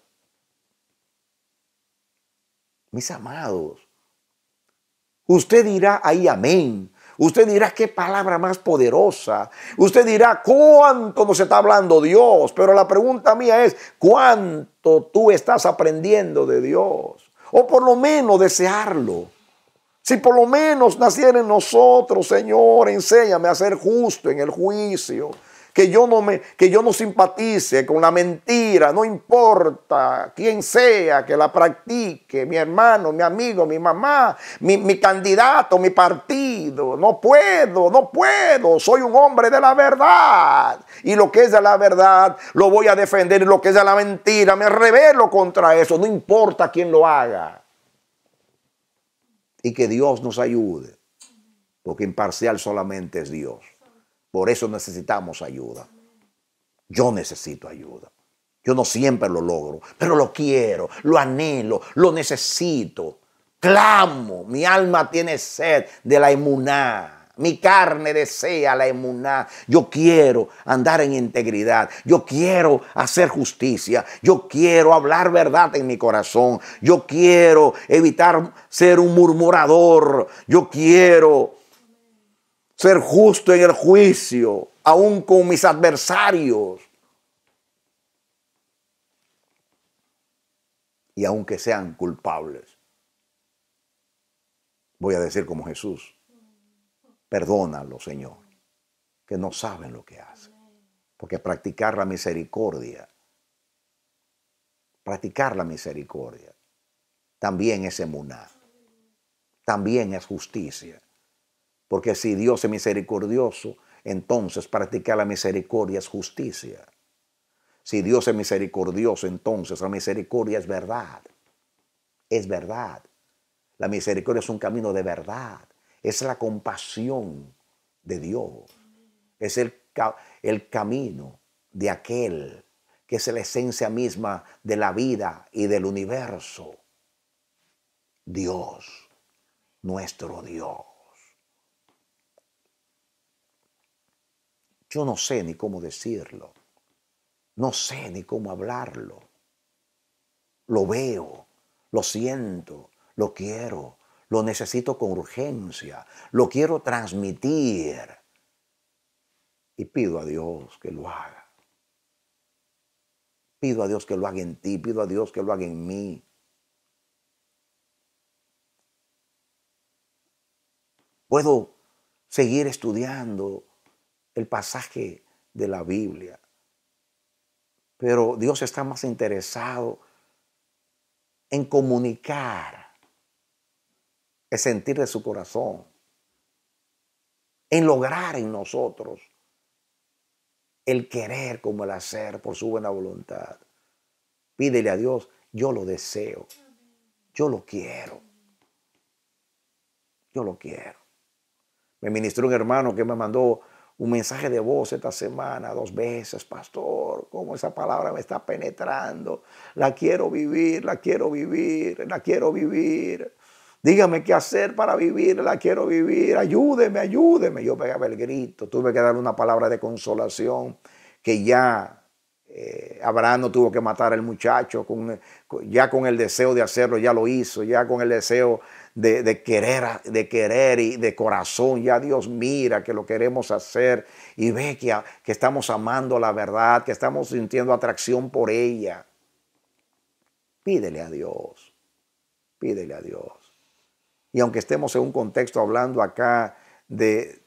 Mis amados, usted dirá ahí amén. Usted dirá qué palabra más poderosa. Usted dirá cuánto nos está hablando Dios. Pero la pregunta mía es, ¿cuánto tú estás aprendiendo de Dios? O por lo menos desearlo. Si por lo menos naciera en nosotros, Señor, enséñame a ser justo en el juicio que yo no, me, que yo no simpatice con la mentira, no importa quién sea que la practique, mi hermano, mi amigo, mi mamá, mi, mi candidato, mi partido, no puedo, no puedo, soy un hombre de la verdad y lo que es de la verdad lo voy a defender y lo que es de la mentira me revelo contra eso, no importa quién lo haga. Y que Dios nos ayude, porque imparcial solamente es Dios. Por eso necesitamos ayuda. Yo necesito ayuda. Yo no siempre lo logro, pero lo quiero, lo anhelo, lo necesito. Clamo, mi alma tiene sed de la emuná. Mi carne desea la emuná. Yo quiero andar en integridad. Yo quiero hacer justicia. Yo quiero hablar verdad en mi corazón. Yo quiero evitar ser un murmurador. Yo quiero ser justo en el juicio, aún con mis adversarios. Y aunque sean culpables, voy a decir como Jesús, perdónalo Señor, que no saben lo que hacen. Porque practicar la misericordia, practicar la misericordia, también es emunar. también es justicia. Porque si Dios es misericordioso, entonces practicar la misericordia es justicia. Si Dios es misericordioso, entonces la misericordia es verdad. Es verdad. La misericordia es un camino de verdad. Es la compasión de Dios. Es el, el camino de aquel que es la esencia misma de la vida y del universo. Dios, nuestro Dios. Yo no sé ni cómo decirlo. No sé ni cómo hablarlo. Lo veo, lo siento, lo quiero, lo necesito con urgencia, lo quiero transmitir. Y pido a Dios que lo haga. Pido a Dios que lo haga en ti, pido a Dios que lo haga en mí. Puedo seguir estudiando el pasaje de la Biblia. Pero Dios está más interesado en comunicar el sentir de su corazón, en lograr en nosotros el querer como el hacer por su buena voluntad. Pídele a Dios, yo lo deseo, yo lo quiero, yo lo quiero. Me ministró un hermano que me mandó un mensaje de voz esta semana, dos veces, pastor, cómo esa palabra me está penetrando, la quiero vivir, la quiero vivir, la quiero vivir. Dígame qué hacer para vivir, la quiero vivir, ayúdeme, ayúdeme. Yo pegaba el grito, tuve que darle una palabra de consolación que ya eh, Abraham no tuvo que matar al muchacho, con, ya con el deseo de hacerlo, ya lo hizo, ya con el deseo de, querer, de querer y de corazón. Ya Dios mira que lo queremos hacer y ve que, que estamos amando la verdad, que estamos sintiendo atracción por ella. Pídele a Dios, pídele a Dios. Y aunque estemos en un contexto hablando acá de,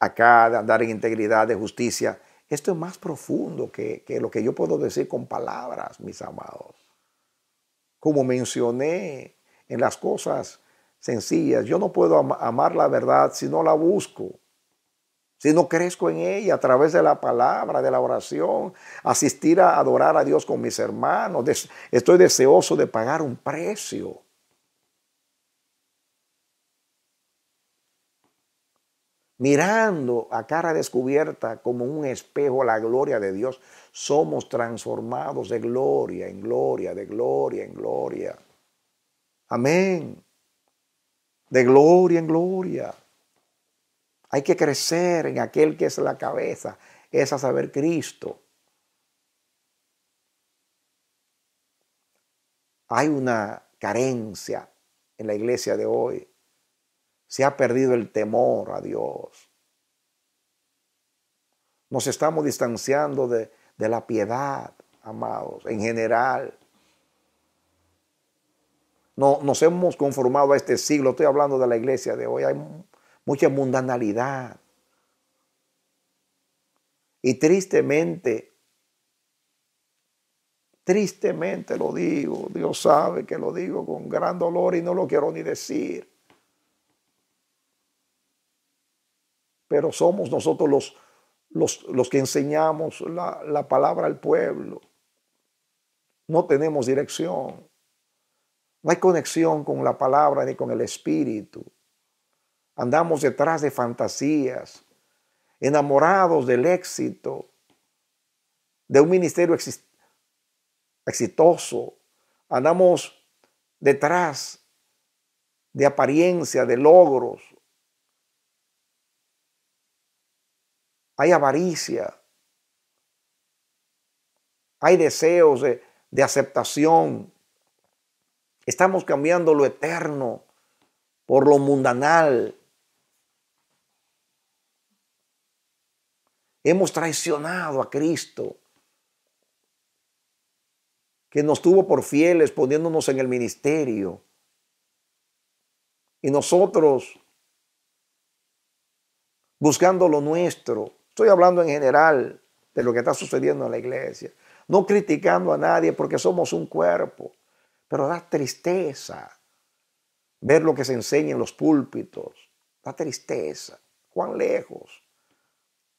acá andar en integridad, de justicia, esto es más profundo que, que, lo que yo puedo decir con palabras, mis amados. Como mencioné en las cosas sencillas. Yo no puedo amar la verdad si no la busco, si no crezco en ella a través de la palabra, de la oración, asistir a adorar a Dios con mis hermanos. estoy deseoso de pagar un precio. Mirando a cara descubierta como un espejo la gloria de Dios, somos transformados de gloria en gloria, de gloria en gloria. Amén de gloria en gloria. Hay que crecer en aquel que es la cabeza, es a saber Cristo. Hay una carencia en la iglesia de hoy. Se ha perdido el temor a Dios. Nos estamos distanciando de, de la piedad, amados, en general. No, nos hemos conformado a este siglo. Estoy hablando de la iglesia de hoy. Hay mucha mundanalidad. Y tristemente, tristemente lo digo, Dios sabe que lo digo con gran dolor y no lo quiero ni decir. Pero somos nosotros los, los, que enseñamos la, la palabra al pueblo. No tenemos dirección. No hay conexión con la palabra ni con el espíritu. Andamos detrás de fantasías, enamorados del éxito, de un ministerio exitoso. Andamos detrás de apariencia, de logros. Hay avaricia. Hay deseos de aceptación Estamos cambiando lo eterno por lo mundanal. Hemos traicionado a Cristo, que nos tuvo por fieles poniéndonos en el ministerio. Y nosotros, buscando lo nuestro, estoy hablando en general de lo que está sucediendo en la iglesia, no criticando a nadie porque somos un cuerpo. Pero da tristeza ver lo que se enseña en los púlpitos. Da tristeza. Cuán lejos.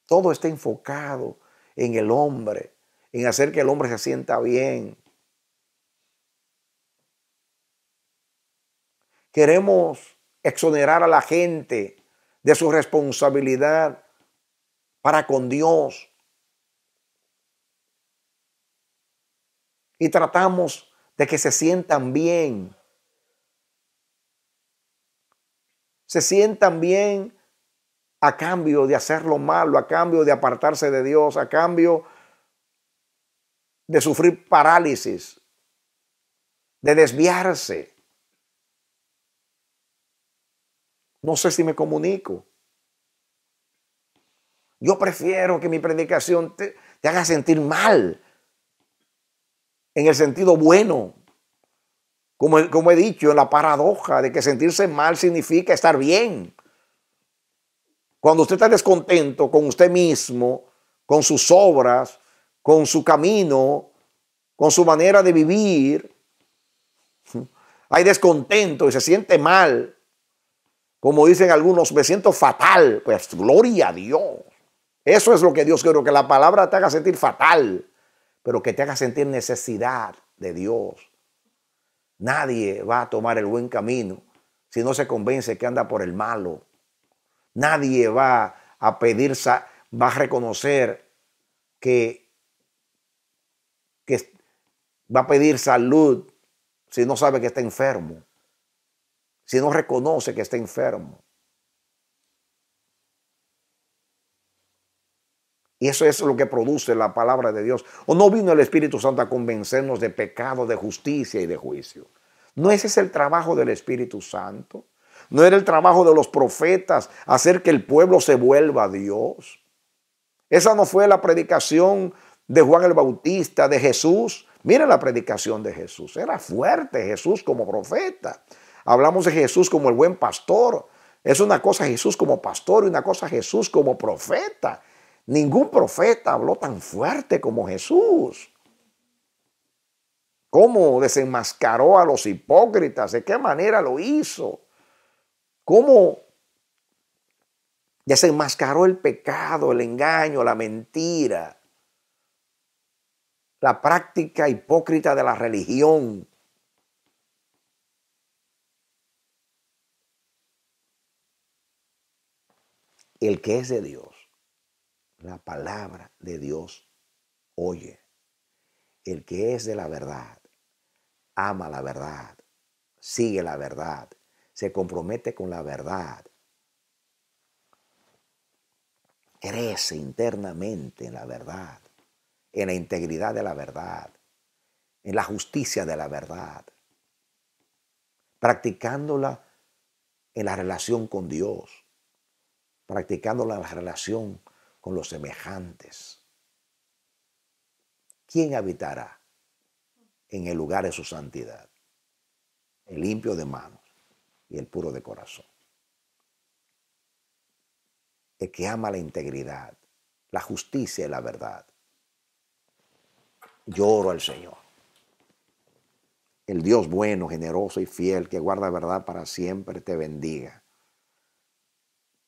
Todo está enfocado en el hombre, en hacer que el hombre se sienta bien. Queremos exonerar a la gente de su responsabilidad para con Dios. Y tratamos de que se sientan bien. Se sientan bien a cambio de hacer lo malo, a cambio de apartarse de Dios, a cambio de sufrir parálisis, de desviarse. No sé si me comunico. Yo prefiero que mi predicación te, te haga sentir mal, en el sentido bueno. Como, como he dicho, en la paradoja de que sentirse mal significa estar bien. Cuando usted está descontento con usted mismo, con sus obras, con su camino, con su manera de vivir, hay descontento y se siente mal. Como dicen algunos, me siento fatal. Pues gloria a Dios. Eso es lo que Dios quiere, que la palabra te haga sentir fatal pero que te haga sentir necesidad de Dios. Nadie va a tomar el buen camino si no se convence que anda por el malo. Nadie va a pedir, va a reconocer que, que va a pedir salud si no sabe que está enfermo, si no reconoce que está enfermo. Y eso es lo que produce la palabra de Dios. O no vino el Espíritu Santo a convencernos de pecado, de justicia y de juicio. No ese es el trabajo del Espíritu Santo. No era el trabajo de los profetas hacer que el pueblo se vuelva a Dios. Esa no fue la predicación de Juan el Bautista, de Jesús. Mira la predicación de Jesús. Era fuerte Jesús como profeta. Hablamos de Jesús como el buen pastor. Es una cosa Jesús como pastor y una cosa Jesús como profeta. Ningún profeta habló tan fuerte como Jesús. Cómo desenmascaró a los hipócritas, de qué manera lo hizo. Cómo desenmascaró el pecado, el engaño, la mentira. La práctica hipócrita de la religión. El que es de Dios la palabra de Dios oye. El que es de la verdad, ama la verdad, sigue la verdad, se compromete con la verdad, crece internamente en la verdad, en la integridad de la verdad, en la justicia de la verdad, practicándola en la relación con Dios, practicándola en la relación con los semejantes. ¿Quién habitará en el lugar de su santidad? El limpio de manos y el puro de corazón. El que ama la integridad, la justicia y la verdad. Lloro al Señor. El Dios bueno, generoso y fiel, que guarda verdad para siempre, te bendiga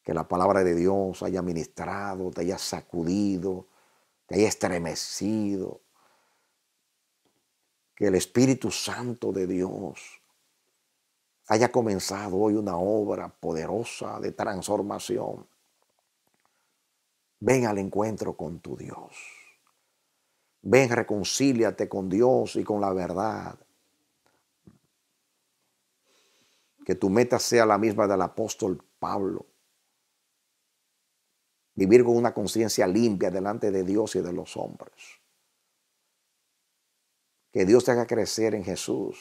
que la palabra de Dios haya ministrado, te haya sacudido, te haya estremecido. Que el Espíritu Santo de Dios haya comenzado hoy una obra poderosa de transformación. Ven al encuentro con tu Dios. Ven, reconcíliate con Dios y con la verdad. Que tu meta sea la misma del apóstol Pablo Vivir con una conciencia limpia delante de Dios y de los hombres. Que Dios te haga crecer en Jesús.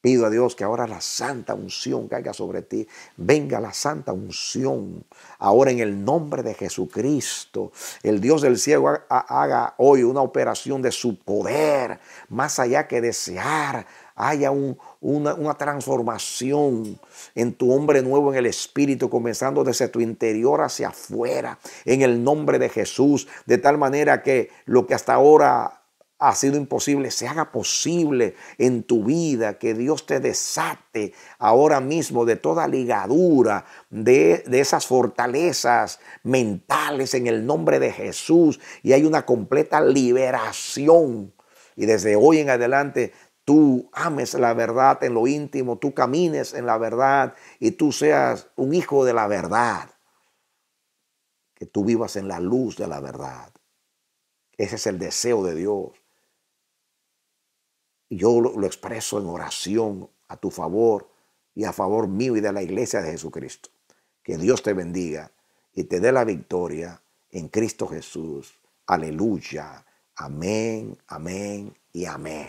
Pido a Dios que ahora la santa unción caiga sobre ti. Venga la santa unción. Ahora en el nombre de Jesucristo, el Dios del cielo haga hoy una operación de su poder, más allá que desear. Haya un, una, transformación en tu hombre nuevo, en el espíritu, comenzando desde tu interior hacia afuera, en el nombre de Jesús, de tal manera que lo que hasta ahora ha sido imposible, se haga posible en tu vida, que Dios te desate ahora mismo de toda ligadura, de, de, esas fortalezas mentales en el nombre de Jesús. Y hay una completa liberación. Y desde hoy en adelante tú ames la verdad en lo íntimo, tú camines en la verdad y tú seas un hijo de la verdad. Que tú vivas en la luz de la verdad. Ese es el deseo de Dios. yo lo, lo expreso en oración a tu favor y a favor mío y de la iglesia de Jesucristo. Que Dios te bendiga y te dé la victoria en Cristo Jesús. Aleluya. Amén, amén y amén.